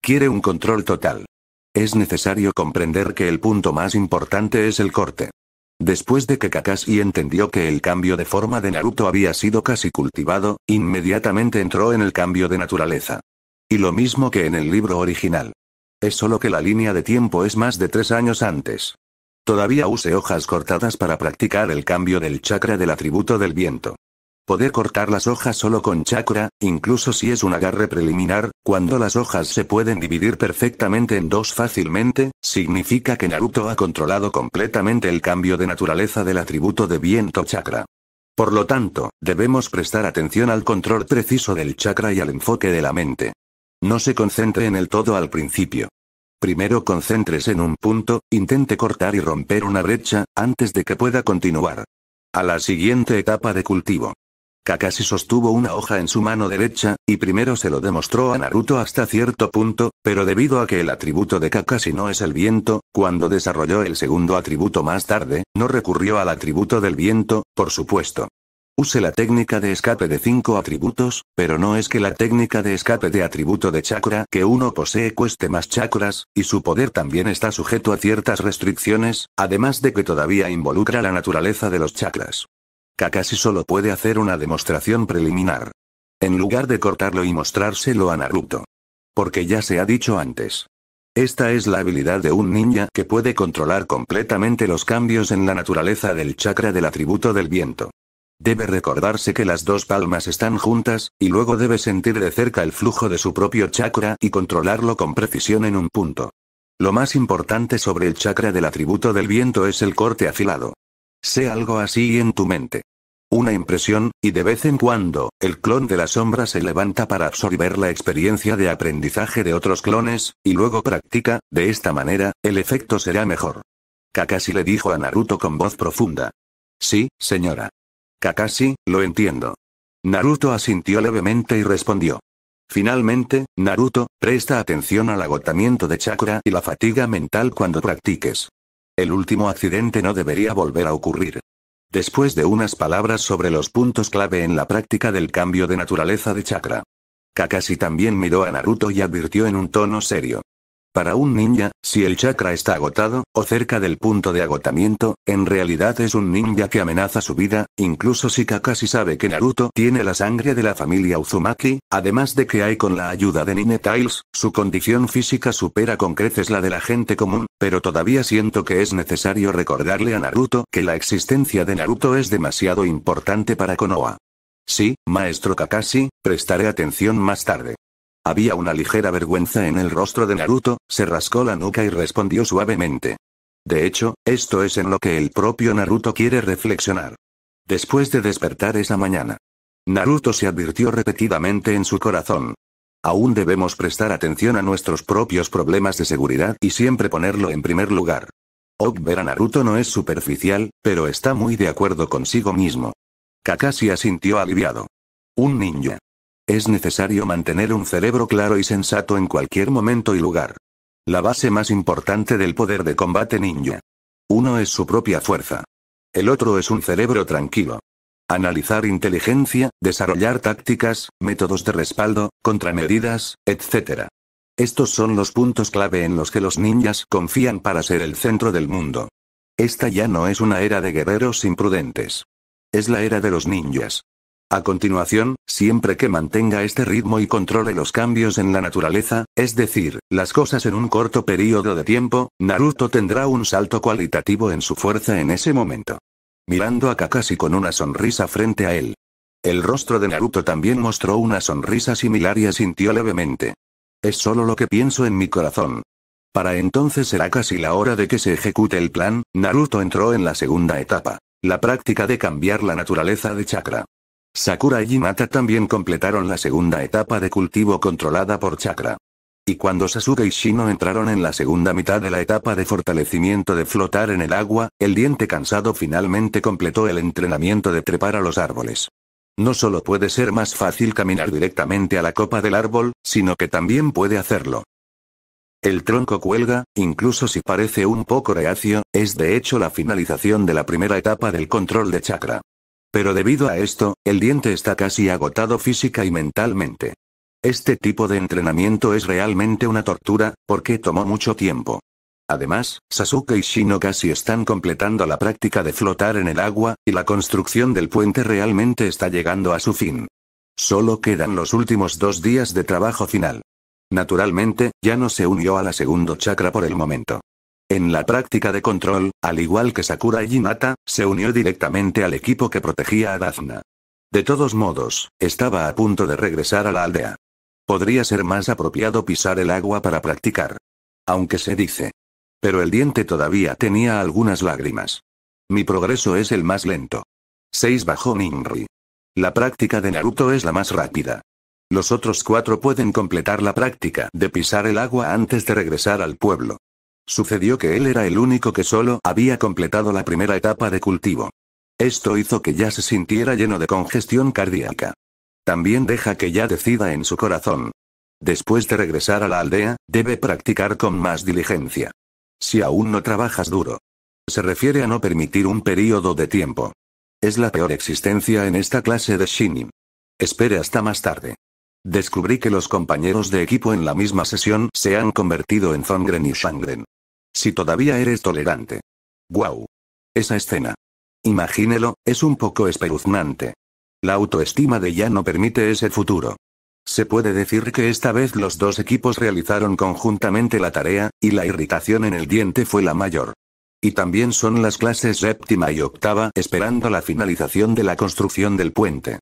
Quiere un control total. Es necesario comprender que el punto más importante es el corte. Después de que Kakashi entendió que el cambio de forma de Naruto había sido casi cultivado, inmediatamente entró en el cambio de naturaleza. Y lo mismo que en el libro original. Es solo que la línea de tiempo es más de tres años antes. Todavía use hojas cortadas para practicar el cambio del chakra del atributo del viento. Poder cortar las hojas solo con chakra, incluso si es un agarre preliminar, cuando las hojas se pueden dividir perfectamente en dos fácilmente, significa que Naruto ha controlado completamente el cambio de naturaleza del atributo de viento chakra. Por lo tanto, debemos prestar atención al control preciso del chakra y al enfoque de la mente. No se concentre en el todo al principio. Primero concéntrese en un punto, intente cortar y romper una brecha, antes de que pueda continuar. A la siguiente etapa de cultivo. Kakashi sostuvo una hoja en su mano derecha, y primero se lo demostró a Naruto hasta cierto punto, pero debido a que el atributo de Kakashi no es el viento, cuando desarrolló el segundo atributo más tarde, no recurrió al atributo del viento, por supuesto. Use la técnica de escape de 5 atributos, pero no es que la técnica de escape de atributo de chakra que uno posee cueste más chakras, y su poder también está sujeto a ciertas restricciones, además de que todavía involucra la naturaleza de los chakras. Kakashi solo puede hacer una demostración preliminar. En lugar de cortarlo y mostrárselo a Naruto. Porque ya se ha dicho antes. Esta es la habilidad de un ninja que puede controlar completamente los cambios en la naturaleza del chakra del atributo del viento. Debe recordarse que las dos palmas están juntas, y luego debe sentir de cerca el flujo de su propio chakra y controlarlo con precisión en un punto. Lo más importante sobre el chakra del atributo del viento es el corte afilado. Sé algo así en tu mente. Una impresión, y de vez en cuando, el clon de la sombra se levanta para absorber la experiencia de aprendizaje de otros clones, y luego practica, de esta manera, el efecto será mejor. Kakashi le dijo a Naruto con voz profunda. Sí, señora. Kakashi, lo entiendo. Naruto asintió levemente y respondió. Finalmente, Naruto, presta atención al agotamiento de chakra y la fatiga mental cuando practiques. El último accidente no debería volver a ocurrir. Después de unas palabras sobre los puntos clave en la práctica del cambio de naturaleza de chakra. Kakashi también miró a Naruto y advirtió en un tono serio. Para un ninja, si el chakra está agotado, o cerca del punto de agotamiento, en realidad es un ninja que amenaza su vida, incluso si Kakashi sabe que Naruto tiene la sangre de la familia Uzumaki, además de que hay con la ayuda de Nine Tiles, su condición física supera con creces la de la gente común, pero todavía siento que es necesario recordarle a Naruto que la existencia de Naruto es demasiado importante para Konoha. Sí, maestro Kakashi, prestaré atención más tarde. Había una ligera vergüenza en el rostro de Naruto, se rascó la nuca y respondió suavemente. De hecho, esto es en lo que el propio Naruto quiere reflexionar. Después de despertar esa mañana, Naruto se advirtió repetidamente en su corazón. Aún debemos prestar atención a nuestros propios problemas de seguridad y siempre ponerlo en primer lugar. Og ver a Naruto no es superficial, pero está muy de acuerdo consigo mismo. Kakashi asintió aliviado. Un ninja es necesario mantener un cerebro claro y sensato en cualquier momento y lugar. La base más importante del poder de combate ninja. Uno es su propia fuerza. El otro es un cerebro tranquilo. Analizar inteligencia, desarrollar tácticas, métodos de respaldo, contramedidas, etc. Estos son los puntos clave en los que los ninjas confían para ser el centro del mundo. Esta ya no es una era de guerreros imprudentes. Es la era de los ninjas. A continuación, siempre que mantenga este ritmo y controle los cambios en la naturaleza, es decir, las cosas en un corto periodo de tiempo, Naruto tendrá un salto cualitativo en su fuerza en ese momento. Mirando a Kakashi con una sonrisa frente a él. El rostro de Naruto también mostró una sonrisa similar y asintió levemente. Es solo lo que pienso en mi corazón. Para entonces será casi la hora de que se ejecute el plan, Naruto entró en la segunda etapa. La práctica de cambiar la naturaleza de chakra. Sakura y Hinata también completaron la segunda etapa de cultivo controlada por chakra. Y cuando Sasuke y Shino entraron en la segunda mitad de la etapa de fortalecimiento de flotar en el agua, el diente cansado finalmente completó el entrenamiento de trepar a los árboles. No solo puede ser más fácil caminar directamente a la copa del árbol, sino que también puede hacerlo. El tronco cuelga, incluso si parece un poco reacio, es de hecho la finalización de la primera etapa del control de chakra. Pero debido a esto, el diente está casi agotado física y mentalmente. Este tipo de entrenamiento es realmente una tortura, porque tomó mucho tiempo. Además, Sasuke y Shino casi están completando la práctica de flotar en el agua, y la construcción del puente realmente está llegando a su fin. Solo quedan los últimos dos días de trabajo final. Naturalmente, ya no se unió a la segundo chakra por el momento. En la práctica de control, al igual que Sakura y Jinata, se unió directamente al equipo que protegía a Dazna. De todos modos, estaba a punto de regresar a la aldea. Podría ser más apropiado pisar el agua para practicar. Aunque se dice. Pero el diente todavía tenía algunas lágrimas. Mi progreso es el más lento. 6 bajo Ninri. La práctica de Naruto es la más rápida. Los otros cuatro pueden completar la práctica de pisar el agua antes de regresar al pueblo. Sucedió que él era el único que solo había completado la primera etapa de cultivo. Esto hizo que ya se sintiera lleno de congestión cardíaca. También deja que ya decida en su corazón. Después de regresar a la aldea, debe practicar con más diligencia. Si aún no trabajas duro. Se refiere a no permitir un periodo de tiempo. Es la peor existencia en esta clase de Shinim. Espere hasta más tarde. Descubrí que los compañeros de equipo en la misma sesión se han convertido en Zongren y Shangren. Si todavía eres tolerante. ¡Guau! Esa escena. Imagínelo, es un poco espeluznante. La autoestima de ya no permite ese futuro. Se puede decir que esta vez los dos equipos realizaron conjuntamente la tarea, y la irritación en el diente fue la mayor. Y también son las clases séptima y octava esperando la finalización de la construcción del puente.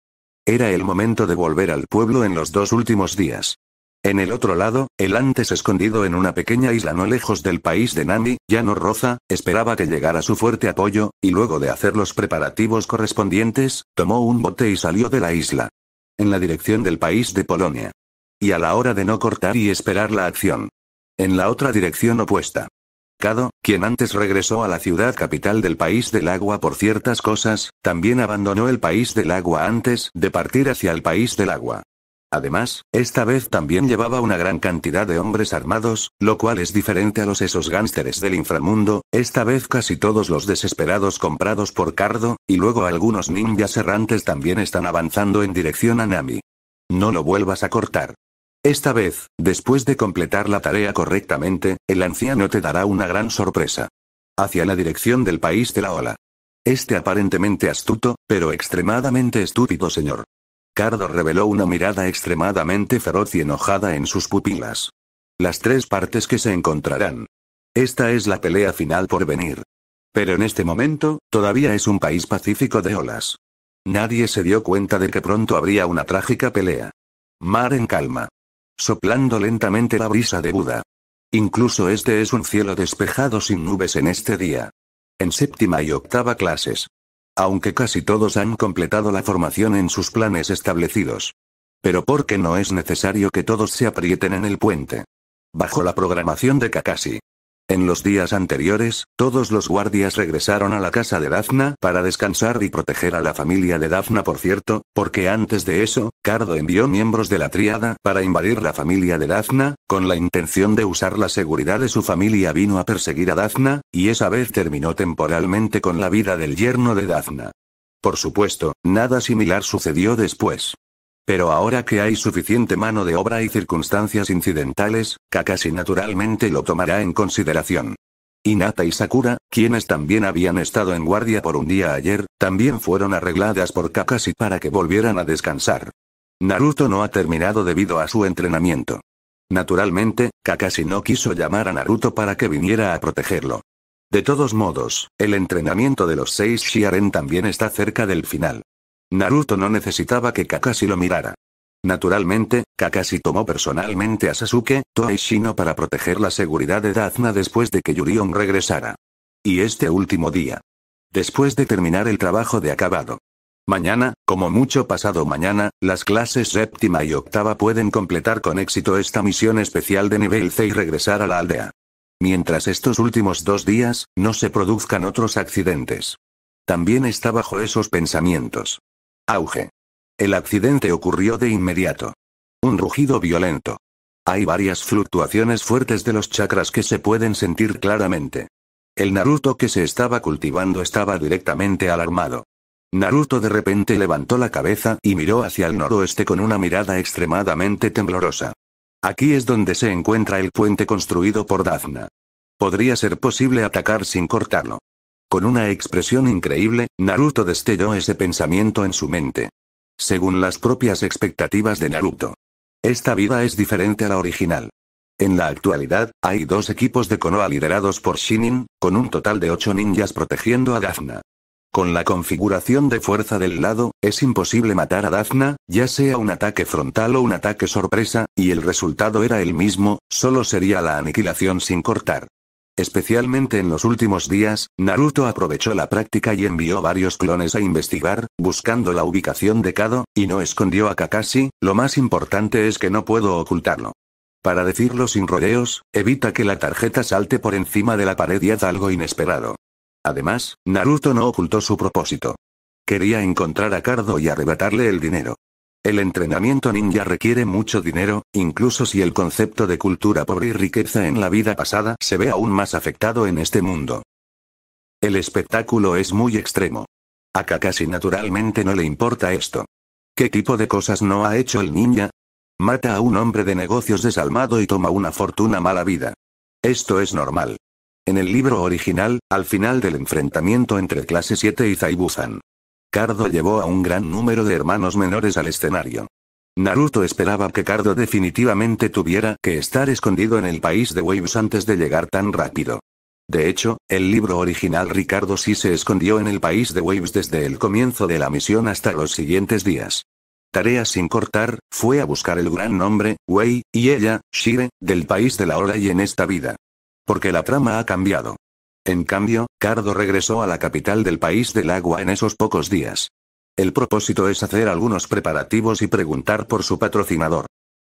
Era el momento de volver al pueblo en los dos últimos días. En el otro lado, el antes escondido en una pequeña isla no lejos del país de Nami, ya no Roza, esperaba que llegara su fuerte apoyo, y luego de hacer los preparativos correspondientes, tomó un bote y salió de la isla. En la dirección del país de Polonia. Y a la hora de no cortar y esperar la acción. En la otra dirección opuesta quien antes regresó a la ciudad capital del país del agua por ciertas cosas, también abandonó el país del agua antes de partir hacia el país del agua. Además, esta vez también llevaba una gran cantidad de hombres armados, lo cual es diferente a los esos gánsteres del inframundo, esta vez casi todos los desesperados comprados por Cardo, y luego algunos ninjas errantes también están avanzando en dirección a Nami. No lo vuelvas a cortar. Esta vez, después de completar la tarea correctamente, el anciano te dará una gran sorpresa. Hacia la dirección del país de la ola. Este aparentemente astuto, pero extremadamente estúpido señor. Cardo reveló una mirada extremadamente feroz y enojada en sus pupilas. Las tres partes que se encontrarán. Esta es la pelea final por venir. Pero en este momento, todavía es un país pacífico de olas. Nadie se dio cuenta de que pronto habría una trágica pelea. Mar en calma soplando lentamente la brisa de Buda. Incluso este es un cielo despejado sin nubes en este día. En séptima y octava clases. Aunque casi todos han completado la formación en sus planes establecidos. Pero porque no es necesario que todos se aprieten en el puente. Bajo la programación de Kakashi, en los días anteriores, todos los guardias regresaron a la casa de Dafna para descansar y proteger a la familia de Dafna por cierto, porque antes de eso, Cardo envió miembros de la triada para invadir la familia de Dafna, con la intención de usar la seguridad de su familia vino a perseguir a Dafna, y esa vez terminó temporalmente con la vida del yerno de Dafna. Por supuesto, nada similar sucedió después. Pero ahora que hay suficiente mano de obra y circunstancias incidentales, Kakashi naturalmente lo tomará en consideración. Inata y Sakura, quienes también habían estado en guardia por un día ayer, también fueron arregladas por Kakashi para que volvieran a descansar. Naruto no ha terminado debido a su entrenamiento. Naturalmente, Kakashi no quiso llamar a Naruto para que viniera a protegerlo. De todos modos, el entrenamiento de los seis Shiaren también está cerca del final. Naruto no necesitaba que Kakashi lo mirara. Naturalmente, Kakashi tomó personalmente a Sasuke, Toa y Shino para proteger la seguridad de Dazna después de que Yurion regresara. Y este último día. Después de terminar el trabajo de acabado. Mañana, como mucho pasado mañana, las clases séptima y octava pueden completar con éxito esta misión especial de nivel C y regresar a la aldea. Mientras estos últimos dos días, no se produzcan otros accidentes. También está bajo esos pensamientos. Auge. El accidente ocurrió de inmediato. Un rugido violento. Hay varias fluctuaciones fuertes de los chakras que se pueden sentir claramente. El Naruto que se estaba cultivando estaba directamente alarmado. Naruto de repente levantó la cabeza y miró hacia el noroeste con una mirada extremadamente temblorosa. Aquí es donde se encuentra el puente construido por Dazna. Podría ser posible atacar sin cortarlo. Con una expresión increíble, Naruto destelló ese pensamiento en su mente. Según las propias expectativas de Naruto. Esta vida es diferente a la original. En la actualidad, hay dos equipos de Konoha liderados por Shinin, con un total de ocho ninjas protegiendo a Daphna. Con la configuración de fuerza del lado, es imposible matar a Daphna, ya sea un ataque frontal o un ataque sorpresa, y el resultado era el mismo, solo sería la aniquilación sin cortar. Especialmente en los últimos días, Naruto aprovechó la práctica y envió varios clones a investigar, buscando la ubicación de Kado, y no escondió a Kakashi, lo más importante es que no puedo ocultarlo. Para decirlo sin rodeos, evita que la tarjeta salte por encima de la pared y haz algo inesperado. Además, Naruto no ocultó su propósito. Quería encontrar a Kardo y arrebatarle el dinero. El entrenamiento ninja requiere mucho dinero, incluso si el concepto de cultura pobre y riqueza en la vida pasada se ve aún más afectado en este mundo. El espectáculo es muy extremo. A Kakashi naturalmente no le importa esto. ¿Qué tipo de cosas no ha hecho el ninja? Mata a un hombre de negocios desalmado y toma una fortuna mala vida. Esto es normal. En el libro original, al final del enfrentamiento entre clase 7 y Zaibuzan, Cardo llevó a un gran número de hermanos menores al escenario. Naruto esperaba que Cardo definitivamente tuviera que estar escondido en el país de Waves antes de llegar tan rápido. De hecho, el libro original Ricardo sí se escondió en el país de Waves desde el comienzo de la misión hasta los siguientes días. Tarea sin cortar, fue a buscar el gran nombre, Wei, y ella, Shire, del país de la hora y en esta vida. Porque la trama ha cambiado. En cambio, Cardo regresó a la capital del país del agua en esos pocos días. El propósito es hacer algunos preparativos y preguntar por su patrocinador.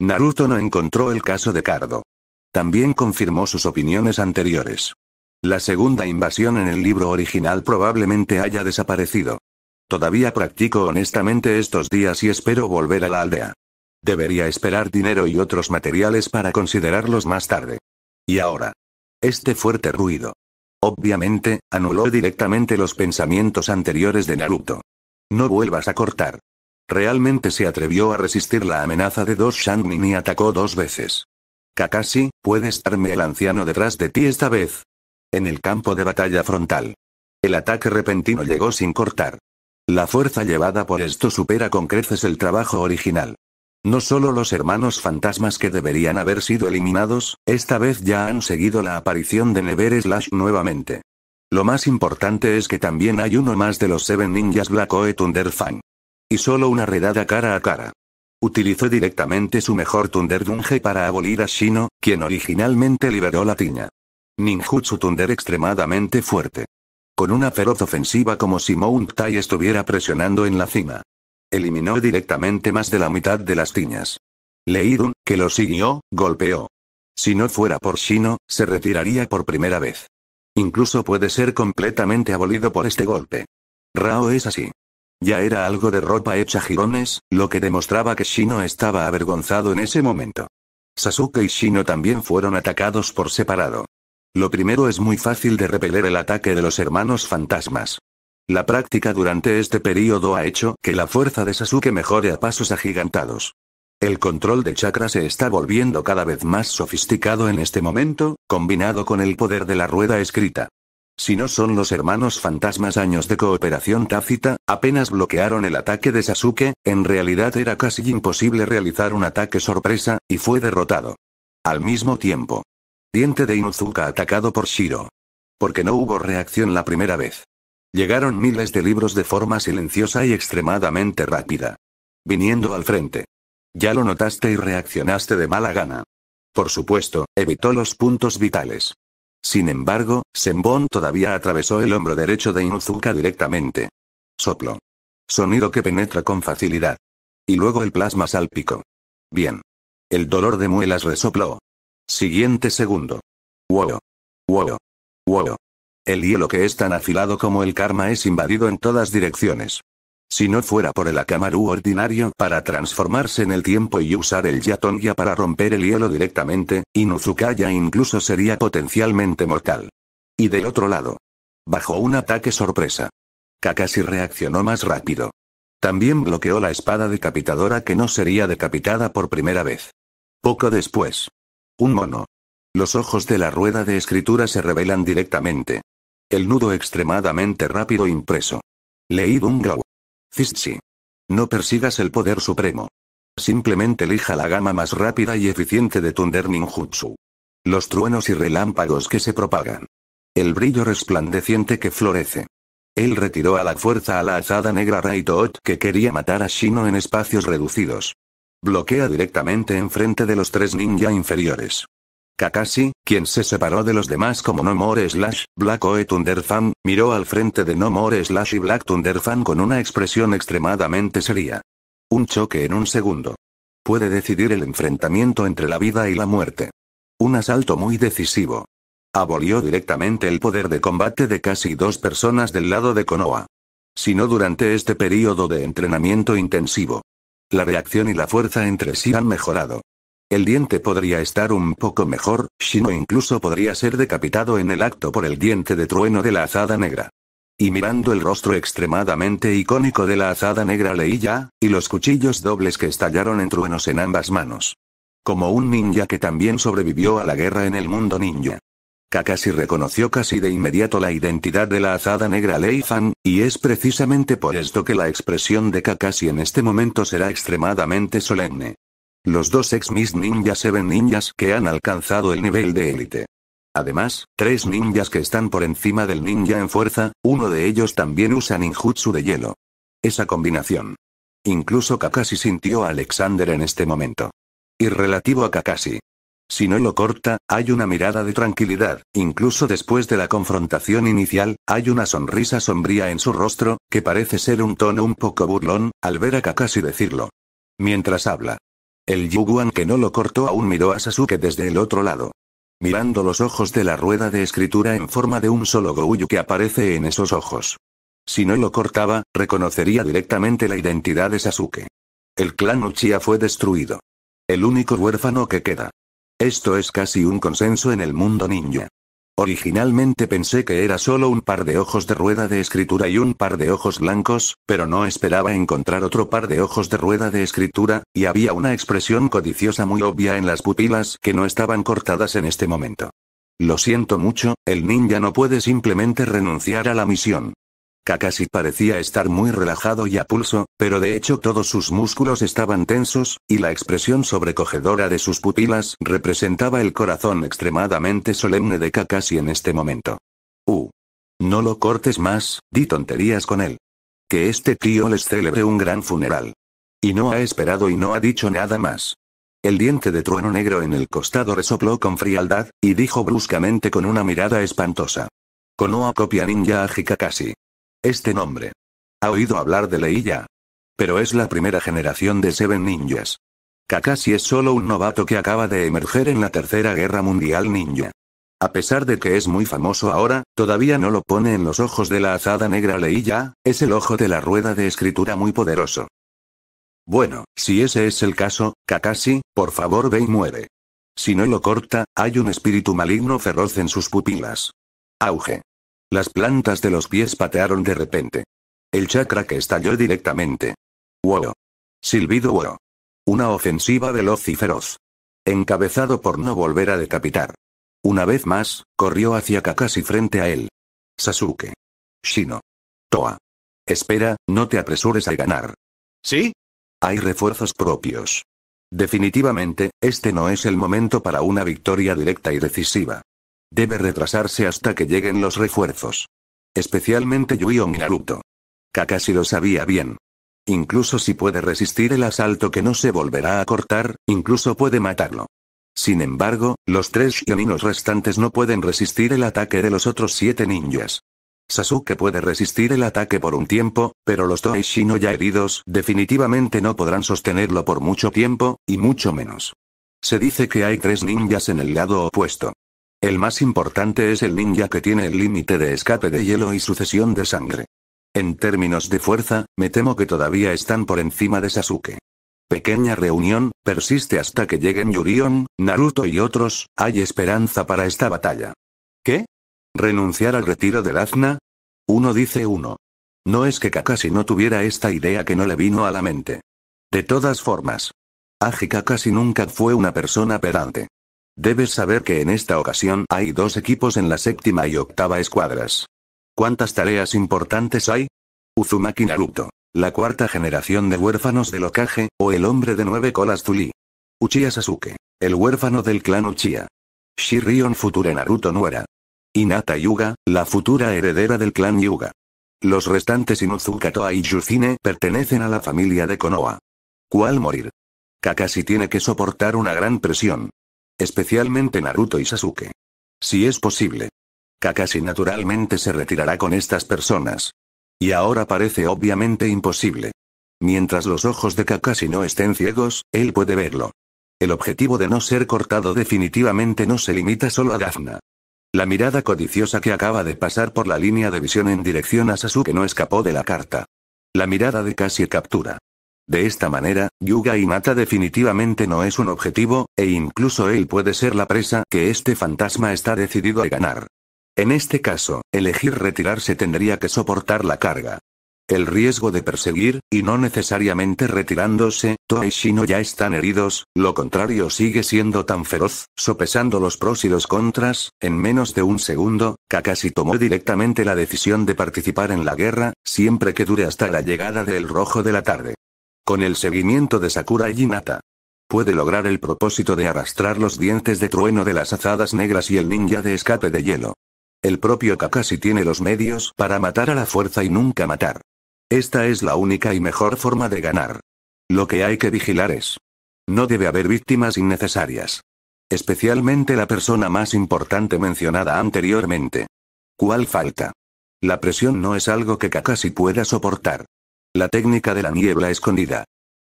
Naruto no encontró el caso de Cardo. También confirmó sus opiniones anteriores. La segunda invasión en el libro original probablemente haya desaparecido. Todavía practico honestamente estos días y espero volver a la aldea. Debería esperar dinero y otros materiales para considerarlos más tarde. Y ahora. Este fuerte ruido. Obviamente, anuló directamente los pensamientos anteriores de Naruto. No vuelvas a cortar. Realmente se atrevió a resistir la amenaza de dos Shangmin y atacó dos veces. Kakashi, puedes estarme el anciano detrás de ti esta vez. En el campo de batalla frontal. El ataque repentino llegó sin cortar. La fuerza llevada por esto supera con creces el trabajo original. No solo los hermanos fantasmas que deberían haber sido eliminados, esta vez ya han seguido la aparición de Never Slash nuevamente. Lo más importante es que también hay uno más de los Seven Ninjas Black Oe Thunder Fang. Y solo una redada cara a cara. Utilizó directamente su mejor Thunder Dunge para abolir a Shino, quien originalmente liberó la tiña. Ninjutsu Thunder extremadamente fuerte. Con una feroz ofensiva como si Mount Tai estuviera presionando en la cima eliminó directamente más de la mitad de las tiñas. Leidun, que lo siguió, golpeó. Si no fuera por Shino, se retiraría por primera vez. Incluso puede ser completamente abolido por este golpe. Rao es así. Ya era algo de ropa hecha jirones, lo que demostraba que Shino estaba avergonzado en ese momento. Sasuke y Shino también fueron atacados por separado. Lo primero es muy fácil de repeler el ataque de los hermanos fantasmas. La práctica durante este periodo ha hecho que la fuerza de Sasuke mejore a pasos agigantados. El control de chakra se está volviendo cada vez más sofisticado en este momento, combinado con el poder de la rueda escrita. Si no son los hermanos fantasmas años de cooperación tácita, apenas bloquearon el ataque de Sasuke, en realidad era casi imposible realizar un ataque sorpresa, y fue derrotado. Al mismo tiempo. Diente de Inuzuka atacado por Shiro. Porque no hubo reacción la primera vez. Llegaron miles de libros de forma silenciosa y extremadamente rápida. Viniendo al frente. Ya lo notaste y reaccionaste de mala gana. Por supuesto, evitó los puntos vitales. Sin embargo, Sembón todavía atravesó el hombro derecho de Inuzuka directamente. Soplo. Sonido que penetra con facilidad. Y luego el plasma salpicó. Bien. El dolor de muelas resopló. Siguiente segundo. Wow. Wow. Wow. El hielo que es tan afilado como el karma es invadido en todas direcciones. Si no fuera por el Akamaru ordinario para transformarse en el tiempo y usar el Yatongya para romper el hielo directamente, Inuzukaya incluso sería potencialmente mortal. Y del otro lado. Bajo un ataque sorpresa. Kakashi reaccionó más rápido. También bloqueó la espada decapitadora que no sería decapitada por primera vez. Poco después. Un mono. Los ojos de la rueda de escritura se revelan directamente. El nudo extremadamente rápido impreso. Leí Dungrow. No persigas el poder supremo. Simplemente elija la gama más rápida y eficiente de Thunder Ninjutsu. Los truenos y relámpagos que se propagan. El brillo resplandeciente que florece. Él retiró a la fuerza a la azada negra Raitoot que quería matar a Shino en espacios reducidos. Bloquea directamente enfrente de los tres ninja inferiores. Kakashi, quien se separó de los demás como No More Slash, Black Oe Thunder miró al frente de No More Slash y Black Thunder Fan con una expresión extremadamente seria. Un choque en un segundo. Puede decidir el enfrentamiento entre la vida y la muerte. Un asalto muy decisivo. Abolió directamente el poder de combate de casi dos personas del lado de Konoha. Sino durante este periodo de entrenamiento intensivo. La reacción y la fuerza entre sí han mejorado. El diente podría estar un poco mejor, Shino incluso podría ser decapitado en el acto por el diente de trueno de la azada negra. Y mirando el rostro extremadamente icónico de la azada negra leí ya, y los cuchillos dobles que estallaron en truenos en ambas manos. Como un ninja que también sobrevivió a la guerra en el mundo ninja. Kakashi reconoció casi de inmediato la identidad de la azada negra Leifan, y es precisamente por esto que la expresión de Kakashi en este momento será extremadamente solemne. Los dos ex Miss Ninja ven ninjas que han alcanzado el nivel de élite. Además, tres ninjas que están por encima del ninja en fuerza, uno de ellos también usa ninjutsu de hielo. Esa combinación. Incluso Kakashi sintió a Alexander en este momento. Y relativo a Kakashi. Si no lo corta, hay una mirada de tranquilidad, incluso después de la confrontación inicial, hay una sonrisa sombría en su rostro, que parece ser un tono un poco burlón, al ver a Kakashi decirlo. Mientras habla, el Yuguan que no lo cortó aún miró a Sasuke desde el otro lado. Mirando los ojos de la rueda de escritura en forma de un solo Gouyu que aparece en esos ojos. Si no lo cortaba, reconocería directamente la identidad de Sasuke. El clan Uchiha fue destruido. El único huérfano que queda. Esto es casi un consenso en el mundo ninja. Originalmente pensé que era solo un par de ojos de rueda de escritura y un par de ojos blancos, pero no esperaba encontrar otro par de ojos de rueda de escritura, y había una expresión codiciosa muy obvia en las pupilas que no estaban cortadas en este momento. Lo siento mucho, el ninja no puede simplemente renunciar a la misión. Kakashi parecía estar muy relajado y a pulso, pero de hecho todos sus músculos estaban tensos, y la expresión sobrecogedora de sus pupilas representaba el corazón extremadamente solemne de Kakashi en este momento. Uh. No lo cortes más, di tonterías con él. Que este tío les celebre un gran funeral. Y no ha esperado y no ha dicho nada más. El diente de trueno negro en el costado resopló con frialdad, y dijo bruscamente con una mirada espantosa. Konoha copia ninja a Hikakashi este nombre. Ha oído hablar de Leia. Pero es la primera generación de Seven Ninjas. Kakashi es solo un novato que acaba de emerger en la Tercera Guerra Mundial Ninja. A pesar de que es muy famoso ahora, todavía no lo pone en los ojos de la azada negra Leia, es el ojo de la rueda de escritura muy poderoso. Bueno, si ese es el caso, Kakashi, por favor ve y muere. Si no lo corta, hay un espíritu maligno feroz en sus pupilas. Auge. Las plantas de los pies patearon de repente. El chakra que estalló directamente. Wow. Silbido wow. Una ofensiva veloz y feroz. Encabezado por no volver a decapitar. Una vez más, corrió hacia Kakashi frente a él. Sasuke. Shino. Toa. Espera, no te apresures a ganar. ¿Sí? Hay refuerzos propios. Definitivamente, este no es el momento para una victoria directa y decisiva. Debe retrasarse hasta que lleguen los refuerzos. Especialmente Yuion y Naruto. Kakashi lo sabía bien. Incluso si puede resistir el asalto que no se volverá a cortar, incluso puede matarlo. Sin embargo, los tres Shioninos restantes no pueden resistir el ataque de los otros siete ninjas. Sasuke puede resistir el ataque por un tiempo, pero los Toishino ya heridos definitivamente no podrán sostenerlo por mucho tiempo, y mucho menos. Se dice que hay tres ninjas en el lado opuesto. El más importante es el ninja que tiene el límite de escape de hielo y sucesión de sangre. En términos de fuerza, me temo que todavía están por encima de Sasuke. Pequeña reunión, persiste hasta que lleguen Yurion, Naruto y otros, hay esperanza para esta batalla. ¿Qué? ¿Renunciar al retiro del Azna? Uno dice uno. No es que Kakashi no tuviera esta idea que no le vino a la mente. De todas formas. Aji Kakashi nunca fue una persona pedante. Debes saber que en esta ocasión hay dos equipos en la séptima y octava escuadras. ¿Cuántas tareas importantes hay? Uzumaki Naruto. La cuarta generación de huérfanos del Okage, o el hombre de nueve colas Zulí. Uchiha Sasuke. El huérfano del clan Uchiha. Shirion Future Naruto Nuera. Hinata Yuga, la futura heredera del clan Yuga. Los restantes Inuzuka y Yuzine pertenecen a la familia de Konoha. ¿Cuál morir? Kakashi tiene que soportar una gran presión. Especialmente Naruto y Sasuke. Si es posible. Kakashi naturalmente se retirará con estas personas. Y ahora parece obviamente imposible. Mientras los ojos de Kakashi no estén ciegos, él puede verlo. El objetivo de no ser cortado definitivamente no se limita solo a Dafna. La mirada codiciosa que acaba de pasar por la línea de visión en dirección a Sasuke no escapó de la carta. La mirada de Kashi captura. De esta manera, Yuga y Mata definitivamente no es un objetivo, e incluso él puede ser la presa que este fantasma está decidido a ganar. En este caso, elegir retirarse tendría que soportar la carga. El riesgo de perseguir, y no necesariamente retirándose, Toa y Shino ya están heridos, lo contrario sigue siendo tan feroz, sopesando los pros y los contras, en menos de un segundo, Kakashi tomó directamente la decisión de participar en la guerra, siempre que dure hasta la llegada del rojo de la tarde. Con el seguimiento de Sakura y Hinata. Puede lograr el propósito de arrastrar los dientes de trueno de las azadas negras y el ninja de escape de hielo. El propio Kakashi tiene los medios para matar a la fuerza y nunca matar. Esta es la única y mejor forma de ganar. Lo que hay que vigilar es. No debe haber víctimas innecesarias. Especialmente la persona más importante mencionada anteriormente. ¿Cuál falta? La presión no es algo que Kakashi pueda soportar. La técnica de la niebla escondida.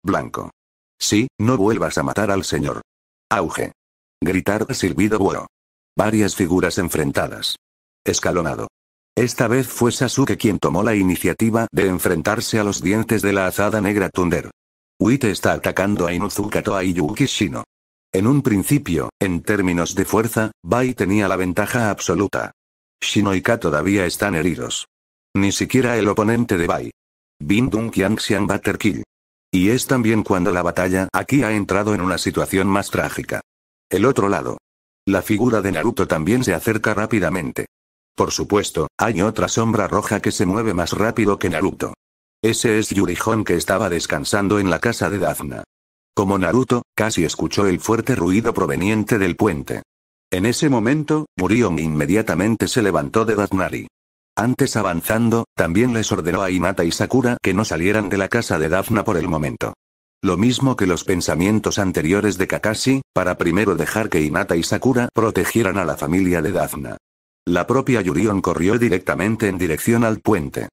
Blanco. Sí, no vuelvas a matar al señor. Auge. Gritar silbido bueno. Varias figuras enfrentadas. Escalonado. Esta vez fue Sasuke quien tomó la iniciativa de enfrentarse a los dientes de la azada negra Tunder. Uite está atacando a Inuzuka a y Shino. En un principio, en términos de fuerza, Bai tenía la ventaja absoluta. Shino y todavía están heridos. Ni siquiera el oponente de Bai, Bin Dung Xiang Y es también cuando la batalla aquí ha entrado en una situación más trágica. El otro lado. La figura de Naruto también se acerca rápidamente. Por supuesto, hay otra sombra roja que se mueve más rápido que Naruto. Ese es Yurijón que estaba descansando en la casa de Dazna. Como Naruto, casi escuchó el fuerte ruido proveniente del puente. En ese momento, Murion e inmediatamente se levantó de Daznari. Antes avanzando, también les ordenó a Hinata y Sakura que no salieran de la casa de Dafna por el momento. Lo mismo que los pensamientos anteriores de Kakashi, para primero dejar que Hinata y Sakura protegieran a la familia de Dafna. La propia Yurion corrió directamente en dirección al puente.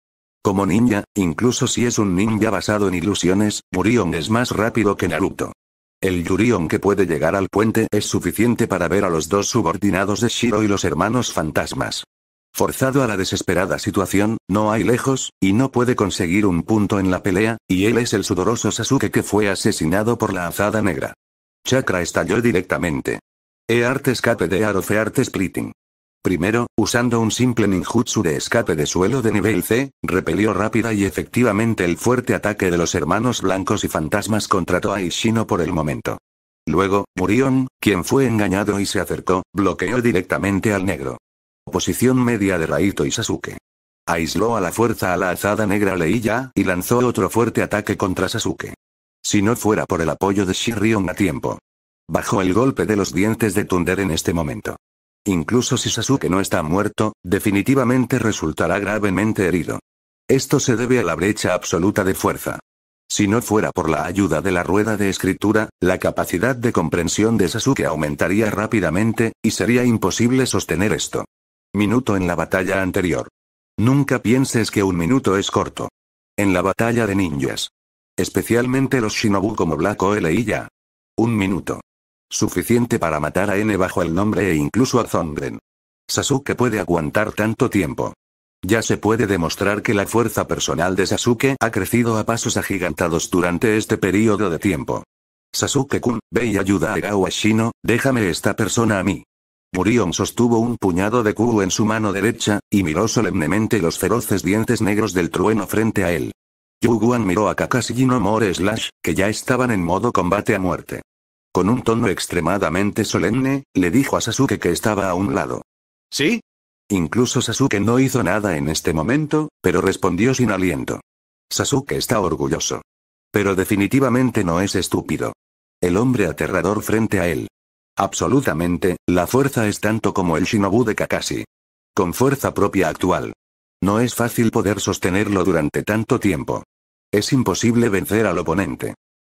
Como ninja, incluso si es un ninja basado en ilusiones, Yurion es más rápido que Naruto. El Yurion que puede llegar al puente es suficiente para ver a los dos subordinados de Shiro y los hermanos fantasmas. Forzado a la desesperada situación, no hay lejos, y no puede conseguir un punto en la pelea, y él es el sudoroso Sasuke que fue asesinado por la azada negra. Chakra estalló directamente. e arte escape de Arofe Art Splitting. Primero, usando un simple ninjutsu de escape de suelo de nivel C, repelió rápida y efectivamente el fuerte ataque de los hermanos blancos y fantasmas contra Toa por el momento. Luego, Murion, quien fue engañado y se acercó, bloqueó directamente al negro. Posición media de Raito y Sasuke. Aisló a la fuerza a la azada negra Leiya y lanzó otro fuerte ataque contra Sasuke. Si no fuera por el apoyo de Shirion a tiempo. Bajó el golpe de los dientes de Tunder en este momento. Incluso si Sasuke no está muerto, definitivamente resultará gravemente herido. Esto se debe a la brecha absoluta de fuerza. Si no fuera por la ayuda de la rueda de escritura, la capacidad de comprensión de Sasuke aumentaría rápidamente, y sería imposible sostener esto. Minuto en la batalla anterior. Nunca pienses que un minuto es corto. En la batalla de ninjas. Especialmente los shinobu como Black OLE y Un minuto. Suficiente para matar a N bajo el nombre e incluso a Zongren. Sasuke puede aguantar tanto tiempo. Ya se puede demostrar que la fuerza personal de Sasuke ha crecido a pasos agigantados durante este periodo de tiempo. Sasuke-kun, ve y ayuda a Gawashino, déjame esta persona a mí. Murion sostuvo un puñado de cubo en su mano derecha, y miró solemnemente los feroces dientes negros del trueno frente a él. Yuguan miró a Kakashi y Nomore Slash, que ya estaban en modo combate a muerte. Con un tono extremadamente solemne, le dijo a Sasuke que estaba a un lado. ¿Sí? Incluso Sasuke no hizo nada en este momento, pero respondió sin aliento. Sasuke está orgulloso. Pero definitivamente no es estúpido. El hombre aterrador frente a él. Absolutamente, la fuerza es tanto como el shinobu de Kakashi. Con fuerza propia actual. No es fácil poder sostenerlo durante tanto tiempo. Es imposible vencer al oponente.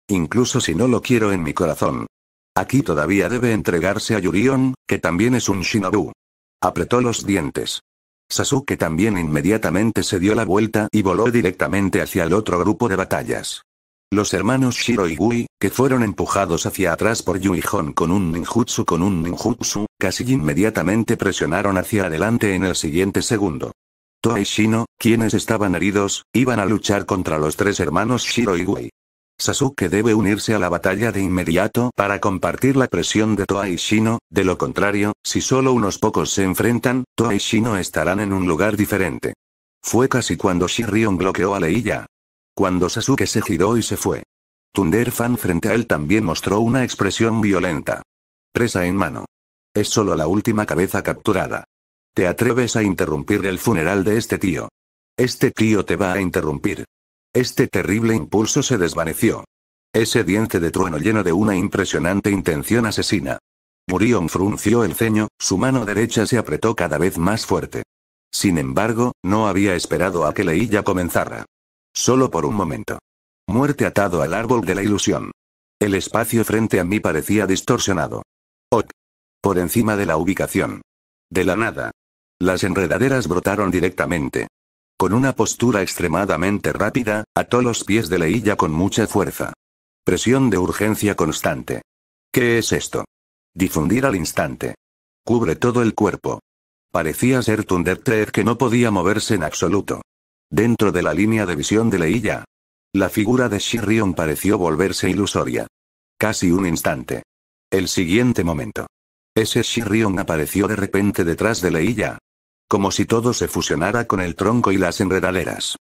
Incluso si no lo quiero en mi corazón. Aquí todavía debe entregarse a Yurion, que también es un shinobu. Apretó los dientes. Sasuke también inmediatamente se dio la vuelta y voló directamente hacia el otro grupo de batallas. Los hermanos Shiro y Gui, que fueron empujados hacia atrás por Hon con un ninjutsu con un ninjutsu, casi inmediatamente presionaron hacia adelante en el siguiente segundo. Toa y Shino, quienes estaban heridos, iban a luchar contra los tres hermanos Shiro y Gui. Sasuke debe unirse a la batalla de inmediato para compartir la presión de Toa y Shino, de lo contrario, si solo unos pocos se enfrentan, Toa y Shino estarán en un lugar diferente. Fue casi cuando Shirion bloqueó a Leiya. Cuando Sasuke se giró y se fue. Thunder Fan frente a él también mostró una expresión violenta. Presa en mano. Es solo la última cabeza capturada. ¿Te atreves a interrumpir el funeral de este tío? Este tío te va a interrumpir. Este terrible impulso se desvaneció. Ese diente de trueno lleno de una impresionante intención asesina. Murion frunció el ceño, su mano derecha se apretó cada vez más fuerte. Sin embargo, no había esperado a que ella comenzara. Solo por un momento. Muerte atado al árbol de la ilusión. El espacio frente a mí parecía distorsionado. ¡Oh! Por encima de la ubicación. De la nada. Las enredaderas brotaron directamente. Con una postura extremadamente rápida, ató los pies de la Illa con mucha fuerza. Presión de urgencia constante. ¿Qué es esto? Difundir al instante. Cubre todo el cuerpo. Parecía ser Thundertread que no podía moverse en absoluto. Dentro de la línea de visión de Leilla. La figura de Shirion pareció volverse ilusoria. Casi un instante. El siguiente momento. Ese Shirion apareció de repente detrás de Leilla. Como si todo se fusionara con el tronco y las enredaderas.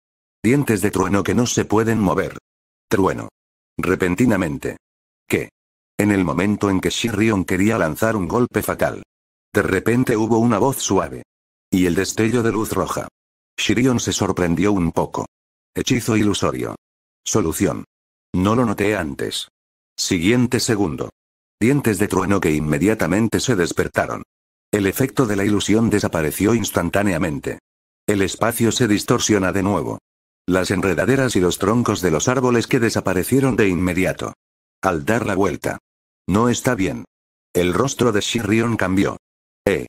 Dientes de trueno que no se pueden mover. Trueno. Repentinamente. ¿Qué? En el momento en que Shirion quería lanzar un golpe fatal. De repente hubo una voz suave. Y el destello de luz roja. Shirion se sorprendió un poco. Hechizo ilusorio. Solución. No lo noté antes. Siguiente segundo. Dientes de trueno que inmediatamente se despertaron. El efecto de la ilusión desapareció instantáneamente. El espacio se distorsiona de nuevo. Las enredaderas y los troncos de los árboles que desaparecieron de inmediato. Al dar la vuelta. No está bien. El rostro de Shirion cambió. Eh.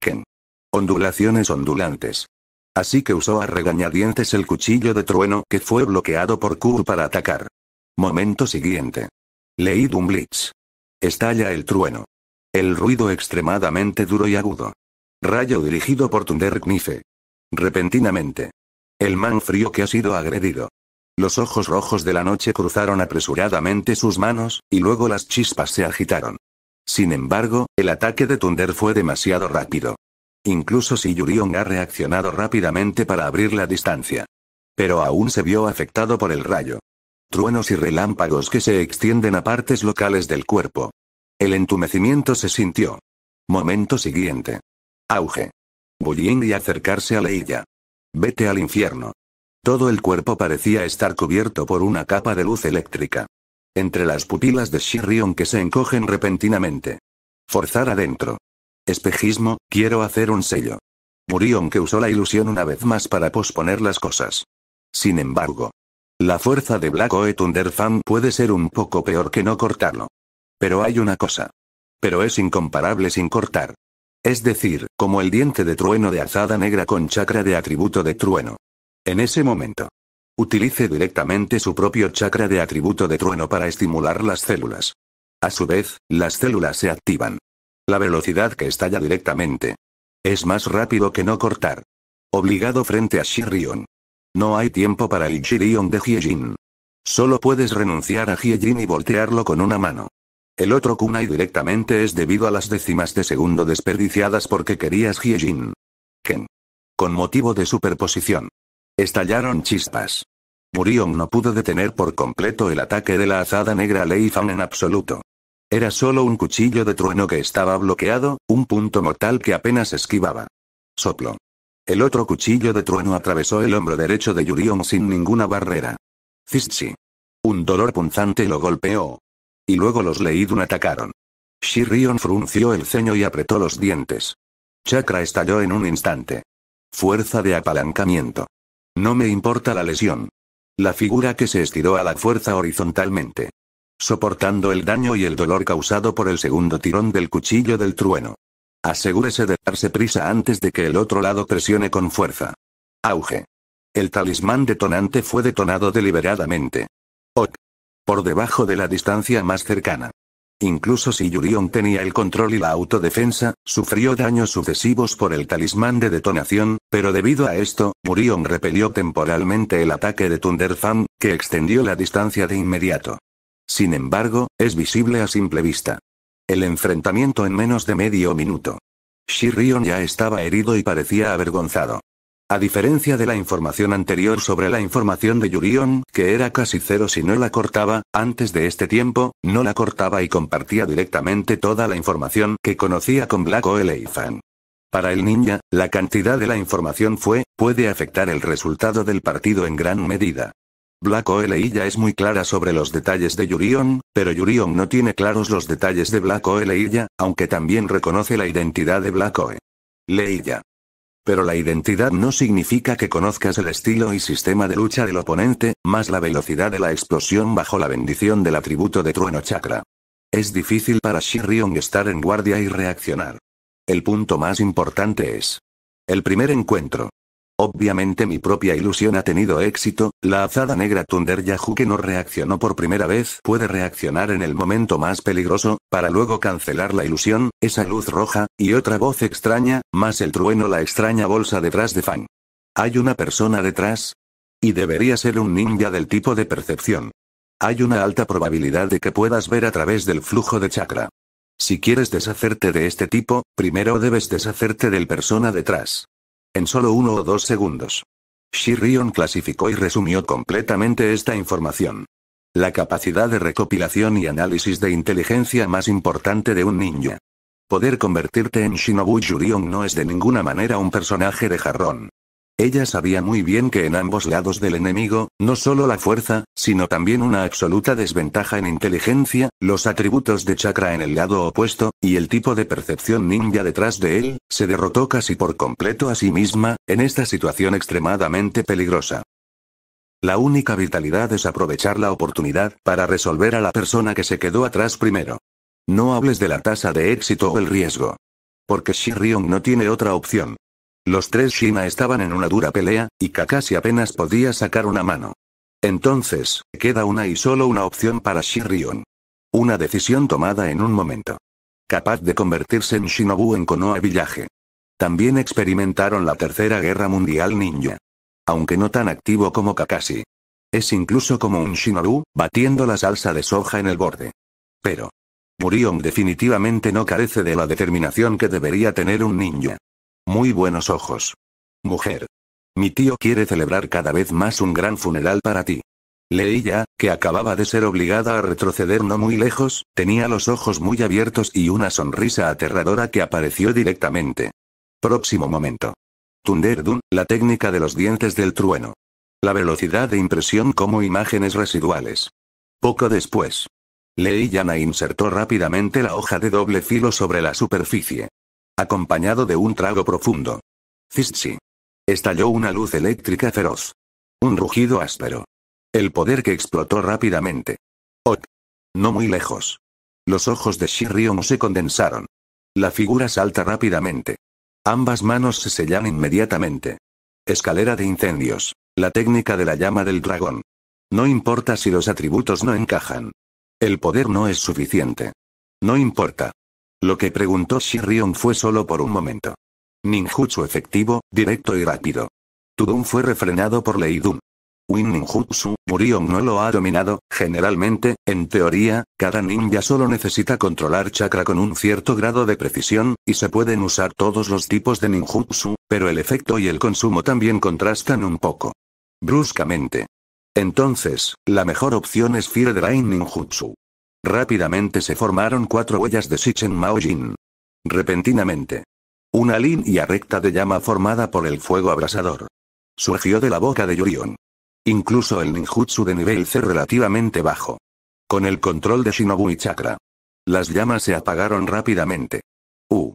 Ken. Ondulaciones ondulantes. Así que usó a regañadientes el cuchillo de trueno que fue bloqueado por Kur para atacar. Momento siguiente. Leí un blitz. Estalla el trueno. El ruido extremadamente duro y agudo. Rayo dirigido por Thunder Knife. Repentinamente. El man frío que ha sido agredido. Los ojos rojos de la noche cruzaron apresuradamente sus manos, y luego las chispas se agitaron. Sin embargo, el ataque de Thunder fue demasiado rápido incluso si Yurion ha reaccionado rápidamente para abrir la distancia. Pero aún se vio afectado por el rayo. Truenos y relámpagos que se extienden a partes locales del cuerpo. El entumecimiento se sintió. Momento siguiente. Auge. Bullying y acercarse a Leia. Vete al infierno. Todo el cuerpo parecía estar cubierto por una capa de luz eléctrica. Entre las pupilas de Shirion que se encogen repentinamente. Forzar adentro. Espejismo, quiero hacer un sello. Murion que usó la ilusión una vez más para posponer las cosas. Sin embargo, la fuerza de Black Oetunder puede ser un poco peor que no cortarlo. Pero hay una cosa. Pero es incomparable sin cortar. Es decir, como el diente de trueno de azada negra con chakra de atributo de trueno. En ese momento. Utilice directamente su propio chakra de atributo de trueno para estimular las células. A su vez, las células se activan. La velocidad que estalla directamente. Es más rápido que no cortar. Obligado frente a Shirion. No hay tiempo para el Shirion de Hyejin. Solo puedes renunciar a Hyejin y voltearlo con una mano. El otro Kunai directamente es debido a las décimas de segundo desperdiciadas porque querías Hyejin. Ken. Con motivo de superposición. Estallaron chispas. Murion no pudo detener por completo el ataque de la azada negra Lei Fan en absoluto. Era solo un cuchillo de trueno que estaba bloqueado, un punto mortal que apenas esquivaba. Soplo. El otro cuchillo de trueno atravesó el hombro derecho de Yurion sin ninguna barrera. Zizi. Un dolor punzante lo golpeó. Y luego los Leidun atacaron. Shirion frunció el ceño y apretó los dientes. Chakra estalló en un instante. Fuerza de apalancamiento. No me importa la lesión. La figura que se estiró a la fuerza horizontalmente soportando el daño y el dolor causado por el segundo tirón del cuchillo del trueno. Asegúrese de darse prisa antes de que el otro lado presione con fuerza. Auge. El talismán detonante fue detonado deliberadamente. Ok. Por debajo de la distancia más cercana. Incluso si Yurion tenía el control y la autodefensa, sufrió daños sucesivos por el talismán de detonación, pero debido a esto, Murion repelió temporalmente el ataque de Thunderfam, que extendió la distancia de inmediato. Sin embargo, es visible a simple vista. El enfrentamiento en menos de medio minuto. Shirion ya estaba herido y parecía avergonzado. A diferencia de la información anterior sobre la información de Yurion, que era casi cero si no la cortaba, antes de este tiempo, no la cortaba y compartía directamente toda la información que conocía con Black Oleifan. Para el ninja, la cantidad de la información fue, puede afectar el resultado del partido en gran medida. Black Oe ya es muy clara sobre los detalles de Yurion, pero Yurion no tiene claros los detalles de Black Oe ya aunque también reconoce la identidad de Black Oe Leilla. Pero la identidad no significa que conozcas el estilo y sistema de lucha del oponente, más la velocidad de la explosión bajo la bendición del atributo de trueno chakra. Es difícil para Shirion estar en guardia y reaccionar. El punto más importante es. El primer encuentro. Obviamente mi propia ilusión ha tenido éxito, la azada negra Thunder Yahoo que no reaccionó por primera vez puede reaccionar en el momento más peligroso, para luego cancelar la ilusión, esa luz roja, y otra voz extraña, más el trueno la extraña bolsa detrás de Fang. ¿Hay una persona detrás? Y debería ser un ninja del tipo de percepción. Hay una alta probabilidad de que puedas ver a través del flujo de chakra. Si quieres deshacerte de este tipo, primero debes deshacerte del persona detrás en solo uno o dos segundos. Shirion clasificó y resumió completamente esta información. La capacidad de recopilación y análisis de inteligencia más importante de un niño. Poder convertirte en Shinobu no es de ninguna manera un personaje de jarrón. Ella sabía muy bien que en ambos lados del enemigo, no solo la fuerza, sino también una absoluta desventaja en inteligencia, los atributos de chakra en el lado opuesto, y el tipo de percepción ninja detrás de él, se derrotó casi por completo a sí misma, en esta situación extremadamente peligrosa. La única vitalidad es aprovechar la oportunidad para resolver a la persona que se quedó atrás primero. No hables de la tasa de éxito o el riesgo. Porque Shirion no tiene otra opción. Los tres Shina estaban en una dura pelea, y Kakashi apenas podía sacar una mano. Entonces, queda una y solo una opción para Shiryon. Una decisión tomada en un momento. Capaz de convertirse en Shinobu en Konoha Village. También experimentaron la Tercera Guerra Mundial Ninja. Aunque no tan activo como Kakashi. Es incluso como un Shinobu, batiendo la salsa de soja en el borde. Pero. Murion definitivamente no carece de la determinación que debería tener un ninja. Muy buenos ojos. Mujer. Mi tío quiere celebrar cada vez más un gran funeral para ti. Leía, que acababa de ser obligada a retroceder no muy lejos, tenía los ojos muy abiertos y una sonrisa aterradora que apareció directamente. Próximo momento. Tunderdun, la técnica de los dientes del trueno. La velocidad de impresión como imágenes residuales. Poco después. Leiyana insertó rápidamente la hoja de doble filo sobre la superficie acompañado de un trago profundo. si. Estalló una luz eléctrica feroz. Un rugido áspero. El poder que explotó rápidamente. Ok. No muy lejos. Los ojos de no se condensaron. La figura salta rápidamente. Ambas manos se sellan inmediatamente. Escalera de incendios. La técnica de la llama del dragón. No importa si los atributos no encajan. El poder no es suficiente. No importa. Lo que preguntó Shirion fue solo por un momento. Ninjutsu efectivo, directo y rápido. Tudum fue refrenado por Leidum. Win Ninjutsu, Murion no lo ha dominado, generalmente, en teoría, cada ninja solo necesita controlar chakra con un cierto grado de precisión, y se pueden usar todos los tipos de ninjutsu, pero el efecto y el consumo también contrastan un poco. Bruscamente. Entonces, la mejor opción es Fire Drain Ninjutsu. Rápidamente se formaron cuatro huellas de Sichen Mao Repentinamente. Una línea recta de llama formada por el fuego abrasador. Surgió de la boca de Yurion. Incluso el ninjutsu de nivel C relativamente bajo. Con el control de Shinobu y Chakra. Las llamas se apagaron rápidamente. Uh.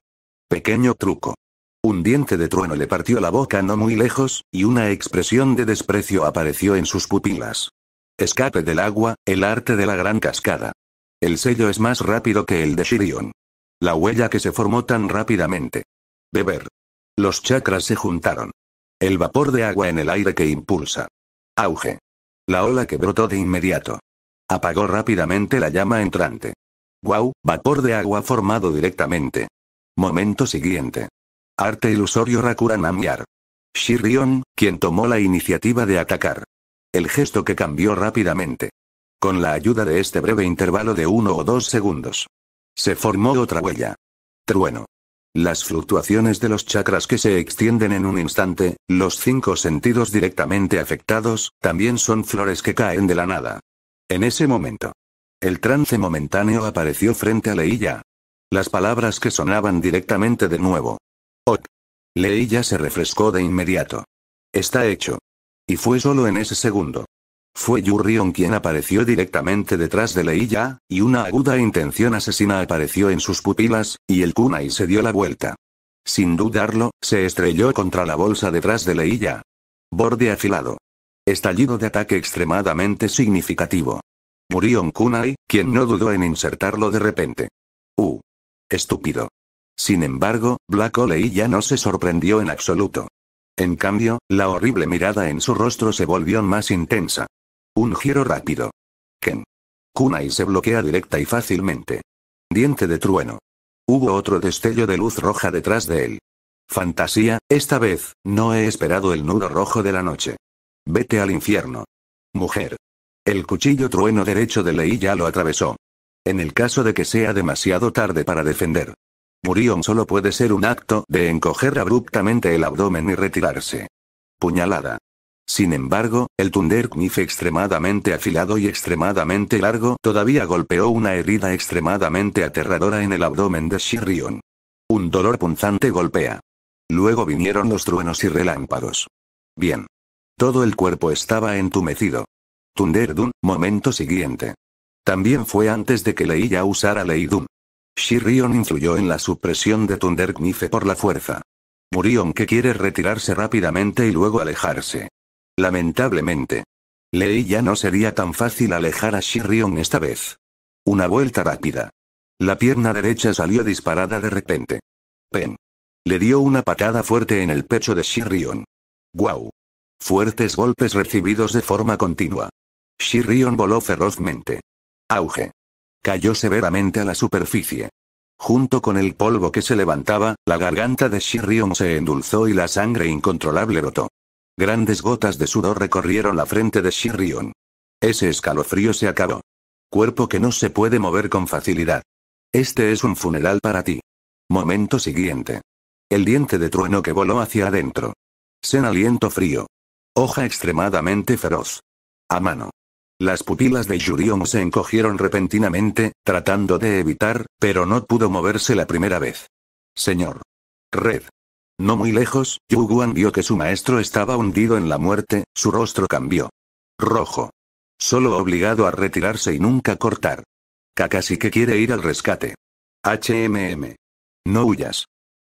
Pequeño truco. Un diente de trueno le partió la boca no muy lejos, y una expresión de desprecio apareció en sus pupilas. Escape del agua, el arte de la gran cascada. El sello es más rápido que el de Shirion. La huella que se formó tan rápidamente. Beber. Los chakras se juntaron. El vapor de agua en el aire que impulsa. Auge. La ola que brotó de inmediato. Apagó rápidamente la llama entrante. Wow, vapor de agua formado directamente. Momento siguiente. Arte ilusorio Rakura Amyar. Shirion, quien tomó la iniciativa de atacar. El gesto que cambió rápidamente con la ayuda de este breve intervalo de uno o dos segundos. Se formó otra huella. Trueno. Las fluctuaciones de los chakras que se extienden en un instante, los cinco sentidos directamente afectados, también son flores que caen de la nada. En ese momento. El trance momentáneo apareció frente a Leilla. Las palabras que sonaban directamente de nuevo. Ok. Leilla se refrescó de inmediato. Está hecho. Y fue solo en ese segundo. Fue Yurion quien apareció directamente detrás de Leilla, y una aguda intención asesina apareció en sus pupilas, y el kunai se dio la vuelta. Sin dudarlo, se estrelló contra la bolsa detrás de Leilla. Borde afilado. Estallido de ataque extremadamente significativo. Murion Kunai, quien no dudó en insertarlo de repente. Uh. Estúpido. Sin embargo, Black ya no se sorprendió en absoluto. En cambio, la horrible mirada en su rostro se volvió más intensa. Un giro rápido. Ken. y se bloquea directa y fácilmente. Diente de trueno. Hubo otro destello de luz roja detrás de él. Fantasía, esta vez, no he esperado el nudo rojo de la noche. Vete al infierno. Mujer. El cuchillo trueno derecho de Lei ya lo atravesó. En el caso de que sea demasiado tarde para defender. Murión solo puede ser un acto de encoger abruptamente el abdomen y retirarse. Puñalada. Sin embargo, el Thunderknife extremadamente afilado y extremadamente largo todavía golpeó una herida extremadamente aterradora en el abdomen de Shirion. Un dolor punzante golpea. Luego vinieron los truenos y relámpagos. Bien. Todo el cuerpo estaba entumecido. Tunderdun, momento siguiente. También fue antes de que Leia usara Leidum. Shirion influyó en la supresión de Thunderknife por la fuerza. Murion que quiere retirarse rápidamente y luego alejarse. Lamentablemente. Lei ya no sería tan fácil alejar a Shirion esta vez. Una vuelta rápida. La pierna derecha salió disparada de repente. Pen. Le dio una patada fuerte en el pecho de Shirion. ¡Guau! Fuertes golpes recibidos de forma continua. Shirion voló ferozmente. Auge. Cayó severamente a la superficie. Junto con el polvo que se levantaba, la garganta de Shirion se endulzó y la sangre incontrolable brotó. Grandes gotas de sudor recorrieron la frente de Shirion. Ese escalofrío se acabó. Cuerpo que no se puede mover con facilidad. Este es un funeral para ti. Momento siguiente. El diente de trueno que voló hacia adentro. Sen aliento frío. Hoja extremadamente feroz. A mano. Las pupilas de Yurion se encogieron repentinamente, tratando de evitar, pero no pudo moverse la primera vez. Señor. Red. No muy lejos, Guan vio que su maestro estaba hundido en la muerte, su rostro cambió. Rojo. Solo obligado a retirarse y nunca cortar. Kakashi que quiere ir al rescate. HMM. No huyas.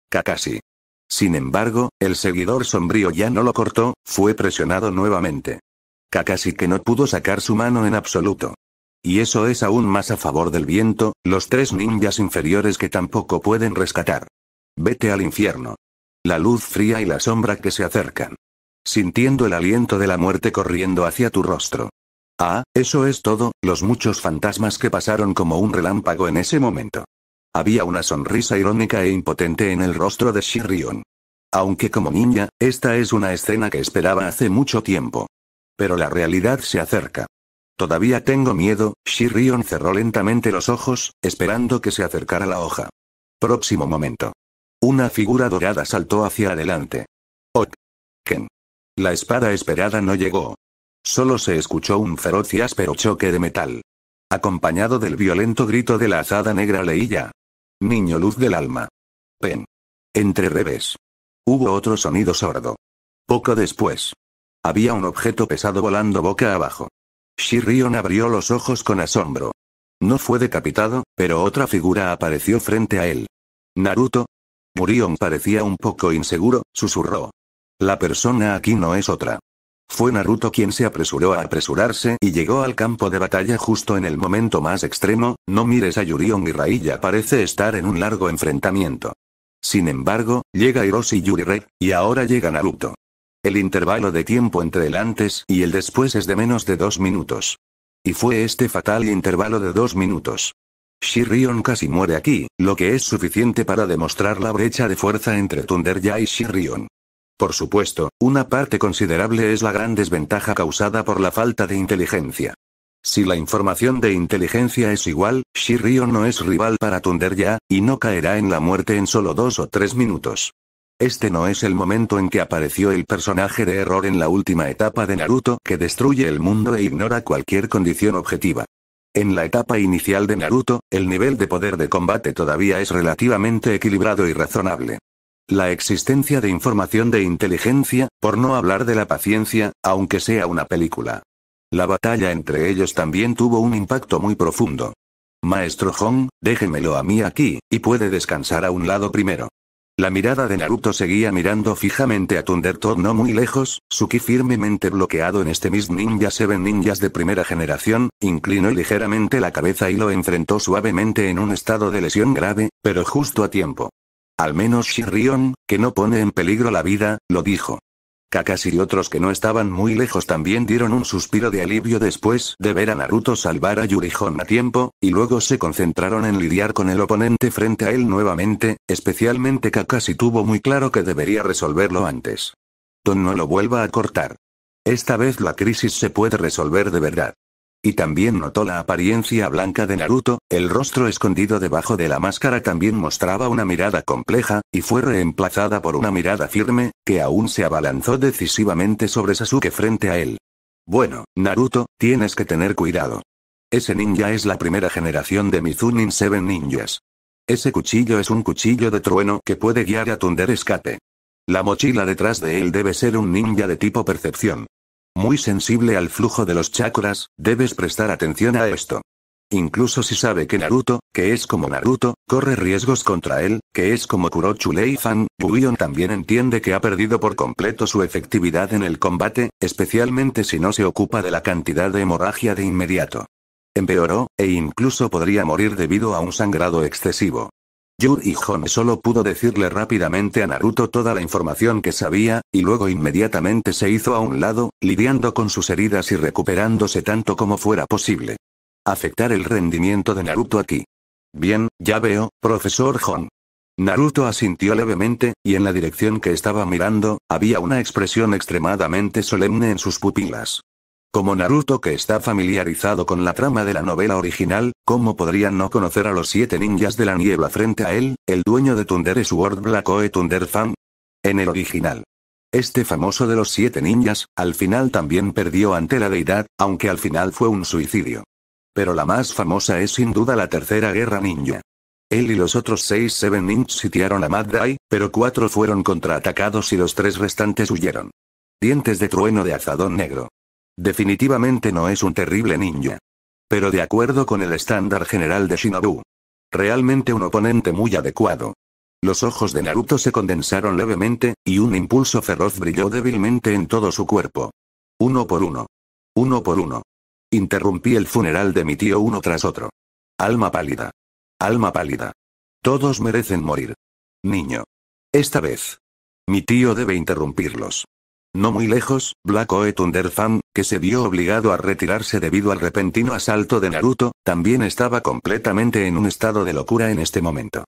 Kakashi. Sin embargo, el seguidor sombrío ya no lo cortó, fue presionado nuevamente. Kakashi que no pudo sacar su mano en absoluto. Y eso es aún más a favor del viento, los tres ninjas inferiores que tampoco pueden rescatar. Vete al infierno la luz fría y la sombra que se acercan. Sintiendo el aliento de la muerte corriendo hacia tu rostro. Ah, eso es todo, los muchos fantasmas que pasaron como un relámpago en ese momento. Había una sonrisa irónica e impotente en el rostro de Shirion. Aunque como niña, esta es una escena que esperaba hace mucho tiempo. Pero la realidad se acerca. Todavía tengo miedo, Shirion cerró lentamente los ojos, esperando que se acercara la hoja. Próximo momento. Una figura dorada saltó hacia adelante. Ok. Ken. La espada esperada no llegó. Solo se escuchó un feroz y áspero choque de metal. Acompañado del violento grito de la azada negra leía. Niño luz del alma. Pen. Entre revés. Hubo otro sonido sordo. Poco después. Había un objeto pesado volando boca abajo. Shirion abrió los ojos con asombro. No fue decapitado, pero otra figura apareció frente a él. Naruto, Murión parecía un poco inseguro, susurró. La persona aquí no es otra. Fue Naruto quien se apresuró a apresurarse y llegó al campo de batalla justo en el momento más extremo, no mires a Yurion y Raiya parece estar en un largo enfrentamiento. Sin embargo, llega Hiroshi y Red, y ahora llega Naruto. El intervalo de tiempo entre el antes y el después es de menos de dos minutos. Y fue este fatal intervalo de dos minutos. Shirion casi muere aquí, lo que es suficiente para demostrar la brecha de fuerza entre ya y Shirion. Por supuesto, una parte considerable es la gran desventaja causada por la falta de inteligencia. Si la información de inteligencia es igual, Shirion no es rival para ya, y no caerá en la muerte en solo dos o tres minutos. Este no es el momento en que apareció el personaje de error en la última etapa de Naruto que destruye el mundo e ignora cualquier condición objetiva. En la etapa inicial de Naruto, el nivel de poder de combate todavía es relativamente equilibrado y razonable. La existencia de información de inteligencia, por no hablar de la paciencia, aunque sea una película. La batalla entre ellos también tuvo un impacto muy profundo. Maestro Hong, déjemelo a mí aquí, y puede descansar a un lado primero. La mirada de Naruto seguía mirando fijamente a Todd no muy lejos, Suki firmemente bloqueado en este Miss Ninja Seven Ninjas de primera generación, inclinó ligeramente la cabeza y lo enfrentó suavemente en un estado de lesión grave, pero justo a tiempo. Al menos Shirion, que no pone en peligro la vida, lo dijo. Kakashi y otros que no estaban muy lejos también dieron un suspiro de alivio después de ver a Naruto salvar a Yurihon a tiempo, y luego se concentraron en lidiar con el oponente frente a él nuevamente, especialmente Kakashi tuvo muy claro que debería resolverlo antes. Don no lo vuelva a cortar. Esta vez la crisis se puede resolver de verdad. Y también notó la apariencia blanca de Naruto, el rostro escondido debajo de la máscara también mostraba una mirada compleja, y fue reemplazada por una mirada firme, que aún se abalanzó decisivamente sobre Sasuke frente a él. Bueno, Naruto, tienes que tener cuidado. Ese ninja es la primera generación de Mizunin Seven Ninjas. Ese cuchillo es un cuchillo de trueno que puede guiar a Tunder Escape. La mochila detrás de él debe ser un ninja de tipo percepción. Muy sensible al flujo de los chakras, debes prestar atención a esto. Incluso si sabe que Naruto, que es como Naruto, corre riesgos contra él, que es como Kurochu Fan, Buion también entiende que ha perdido por completo su efectividad en el combate, especialmente si no se ocupa de la cantidad de hemorragia de inmediato. Empeoró, e incluso podría morir debido a un sangrado excesivo y Hon solo pudo decirle rápidamente a Naruto toda la información que sabía, y luego inmediatamente se hizo a un lado, lidiando con sus heridas y recuperándose tanto como fuera posible. Afectar el rendimiento de Naruto aquí. Bien, ya veo, profesor Hon. Naruto asintió levemente, y en la dirección que estaba mirando, había una expresión extremadamente solemne en sus pupilas. Como Naruto que está familiarizado con la trama de la novela original, ¿cómo podrían no conocer a los siete ninjas de la niebla frente a él, el dueño de Thunder Sword Black Oe Thunder Fan? En el original. Este famoso de los siete ninjas, al final también perdió ante la deidad, aunque al final fue un suicidio. Pero la más famosa es sin duda la Tercera Guerra Ninja. Él y los otros seis Seven Ninjas sitiaron a Mad pero cuatro fueron contraatacados y los tres restantes huyeron. Dientes de trueno de azadón negro. Definitivamente no es un terrible niño, Pero de acuerdo con el estándar general de Shinobu. Realmente un oponente muy adecuado. Los ojos de Naruto se condensaron levemente, y un impulso feroz brilló débilmente en todo su cuerpo. Uno por uno. Uno por uno. Interrumpí el funeral de mi tío uno tras otro. Alma pálida. Alma pálida. Todos merecen morir. Niño. Esta vez. Mi tío debe interrumpirlos. No muy lejos, Black Oe Thunder Fan, que se vio obligado a retirarse debido al repentino asalto de Naruto, también estaba completamente en un estado de locura en este momento.